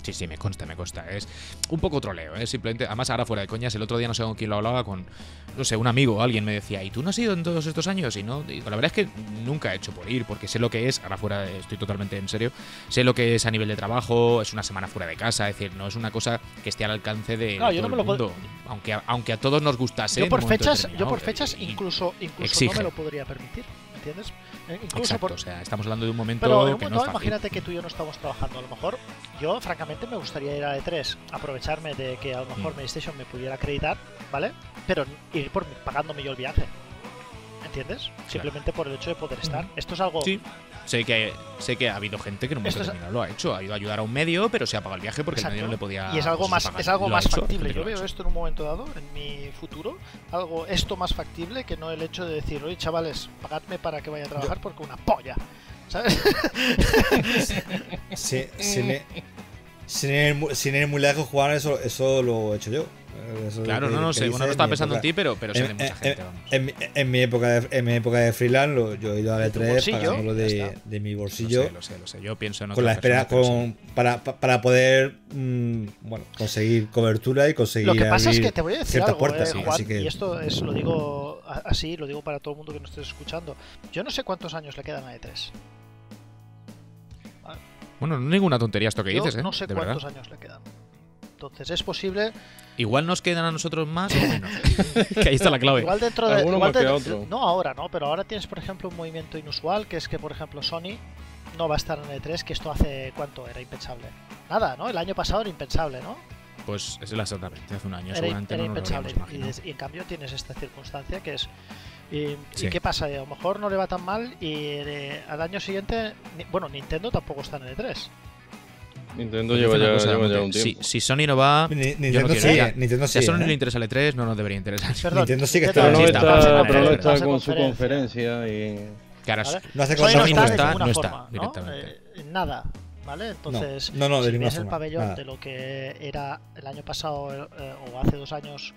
Sí, sí, me consta, me consta. Es un poco troleo, ¿eh? Simplemente, además ahora fuera de coñas, el otro día no sé con quién lo hablaba, con, no sé, un amigo alguien me decía, ¿y tú no has ido en todos estos años? Y no, la verdad es que nunca he hecho por ir, porque sé lo que es, ahora fuera, estoy totalmente en serio, sé lo que es a nivel de trabajo, es una semana fuera de casa, es decir, no es una cosa que esté al alcance de no, yo no me lo aunque, a, aunque a todos nos gustase. Yo por fechas, yo por eh, fechas incluso, incluso no me lo podría permitir. ¿entiendes? Eh, Exacto, o sea, estamos hablando de un momento no imagínate que tú y yo no estamos trabajando, a lo mejor yo francamente me gustaría ir a E3, aprovecharme de que a lo mejor mm. me pudiera acreditar, ¿vale? Pero ir por pagándome yo el viaje. ¿Entiendes? Simplemente por el hecho de poder mm. estar. Esto es algo sí. Sé que, sé que ha habido gente que no lo ha hecho. Ha ido a ayudar a un medio, pero se ha pagado el viaje porque el medio no le podía. Y es algo más, es algo más factible. Yo veo esto en un momento dado, en mi futuro, algo esto más factible que no el hecho de decir, oye chavales, pagadme para que vaya a trabajar porque una polla. ¿Sabes? sin, ir, muy lejos, Juan, eso, eso lo he hecho yo claro, no, no sé. Uno no estaba pensando en ti, pero, pero sé de mucha gente. En, mi época de, en mi época de freelance, yo he ido a e 3 pagándolo de, de, mi bolsillo. Lo sé, lo sé, Yo pienso en Con la espera para, para, poder mm, bueno, conseguir cobertura y conseguir. Lo que pasa es que te voy a decir algo, puertas, eh, y esto es, lo digo así, lo digo para todo el mundo que nos esté escuchando. Yo no sé cuántos años le quedan a E3. Bueno, no es ninguna tontería esto que dices, ¿eh? No sé cuántos años le quedan. Entonces es posible. Igual nos quedan a nosotros más o menos. que ahí está la clave. Igual dentro de. No ahora, ¿no? Pero ahora tienes, por ejemplo, un movimiento inusual que es que, por ejemplo, Sony no va a estar en E3, e que esto hace. ¿Cuánto era impensable? Nada, ¿no? El año pasado era impensable, ¿no? Pues es exactamente, hace un año, era, impensable. y, en cambio tienes esta circunstancia que es. Y, qué pasa? A lo mejor no le va tan mal y eh, al año siguiente, bueno, Nintendo tampoco está en E3. Nintendo pues lleva, ya, lleva ya, un tiempo. Si, si, Sony no va. Ni, Nintendo, no sigue, ya. Nintendo sigue, Si a Sony no le interesa el E3, no nos debería interesar. Perdón, Nintendo sigue está, en no está, está, pero no ¿eh? está con su conferencia y. Claro, no hace Sony no está, está no está, forma, directamente. Eh, nada. ¿Vale? Entonces, no, no, no, si ves el pabellón nada. de lo que era el año pasado eh, o hace dos años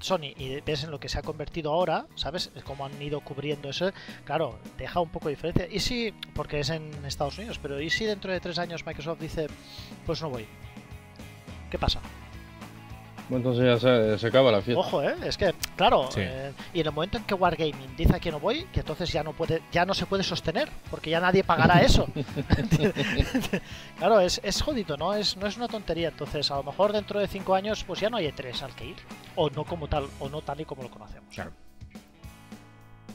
Sony y ves en lo que se ha convertido ahora, ¿sabes? cómo como han ido cubriendo eso. Claro, deja un poco de diferencia. Y si, porque es en Estados Unidos, pero ¿y si dentro de tres años Microsoft dice, pues no voy? ¿Qué pasa? Bueno, Entonces ya se, acaba la fiesta. Ojo, eh, es que, claro, eh, y en el momento en que Wargaming dice que no voy, que entonces ya no puede, ya no se puede sostener, porque ya nadie pagará eso. claro, es, jodido, ¿no? Es, no es una tontería. Entonces, a lo mejor dentro de cinco años, pues ya no hay E3 al que ir. O no como tal, o no tal y como lo conocemos.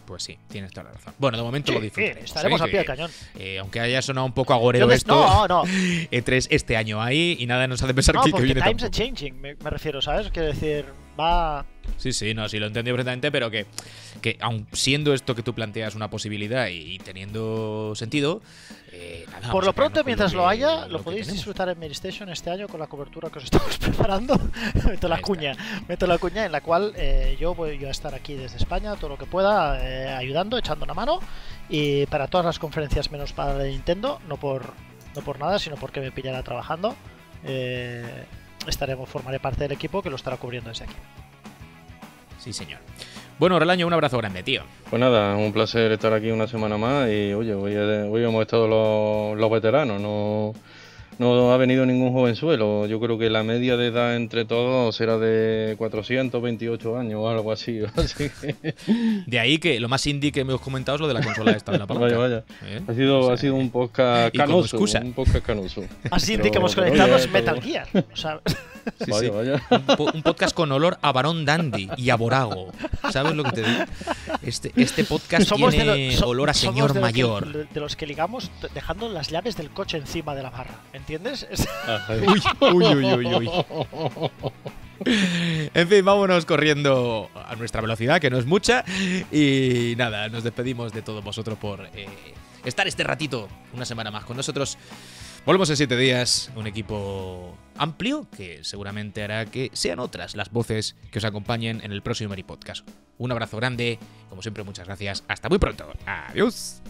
Pues sí, tienes toda la razón. Bueno, de momento lo disfrutaremos. estaremos a pie del cañón. Eh, aunque haya sonado un poco agorero esto. No, no. E este año ahí y nada nos hace pensar no, que, que viene. Times are changing, me refiero, ¿sabes? Quiero decir, va Sí, sí, no, sí, lo entendí perfectamente, pero que, que aun siendo esto que tú planteas una posibilidad y, teniendo sentido, eh, Por lo pronto, mientras lo, haya, lo, podéis disfrutar en Station este año con la cobertura que os estamos preparando. meto la cuña, meto la cuña en la cual eh, yo voy a estar aquí desde España todo lo que pueda, eh, ayudando, echando una mano. Y para todas las conferencias menos para la de Nintendo, no por, no por nada, sino porque me pillará trabajando. estaremos, formaré parte del equipo que lo estará cubriendo desde aquí. Sí, señor. Bueno, Relaño, un abrazo grande, tío. Pues nada, un placer estar aquí una semana más y oye, hoy, hemos estado los, veteranos, no, no ha venido ningún jovenzuelo. Yo creo que la media de edad entre todos será de 428 años o algo así. De ahí que lo más indie que me os comentado es lo de la consola esta de la Vaya, vaya. ¿Eh? Ha sido, ha sido un podcast canoso. Un podcast canoso. Así indie que hemos conectado es Metal Gear. O sea... Sí, sí. Un, podcast con olor a varón Dandy y a Borago. ¿Sabes lo que te digo? Este, este podcast somos tiene olor a señor mayor. de los que ligamos dejando las llaves del coche encima de la barra. ¿Entiendes? uy, uy, uy, uy, En fin, vámonos corriendo a nuestra velocidad, que no es mucha. Y nada, nos despedimos de todos vosotros por eh, estar este ratito, una semana más con nosotros. Volvemos en siete días, un equipo amplio que seguramente hará que sean otras las voces que os acompañen en el próximo Mary Podcast. Un abrazo grande, como siempre muchas gracias, hasta muy pronto, adiós.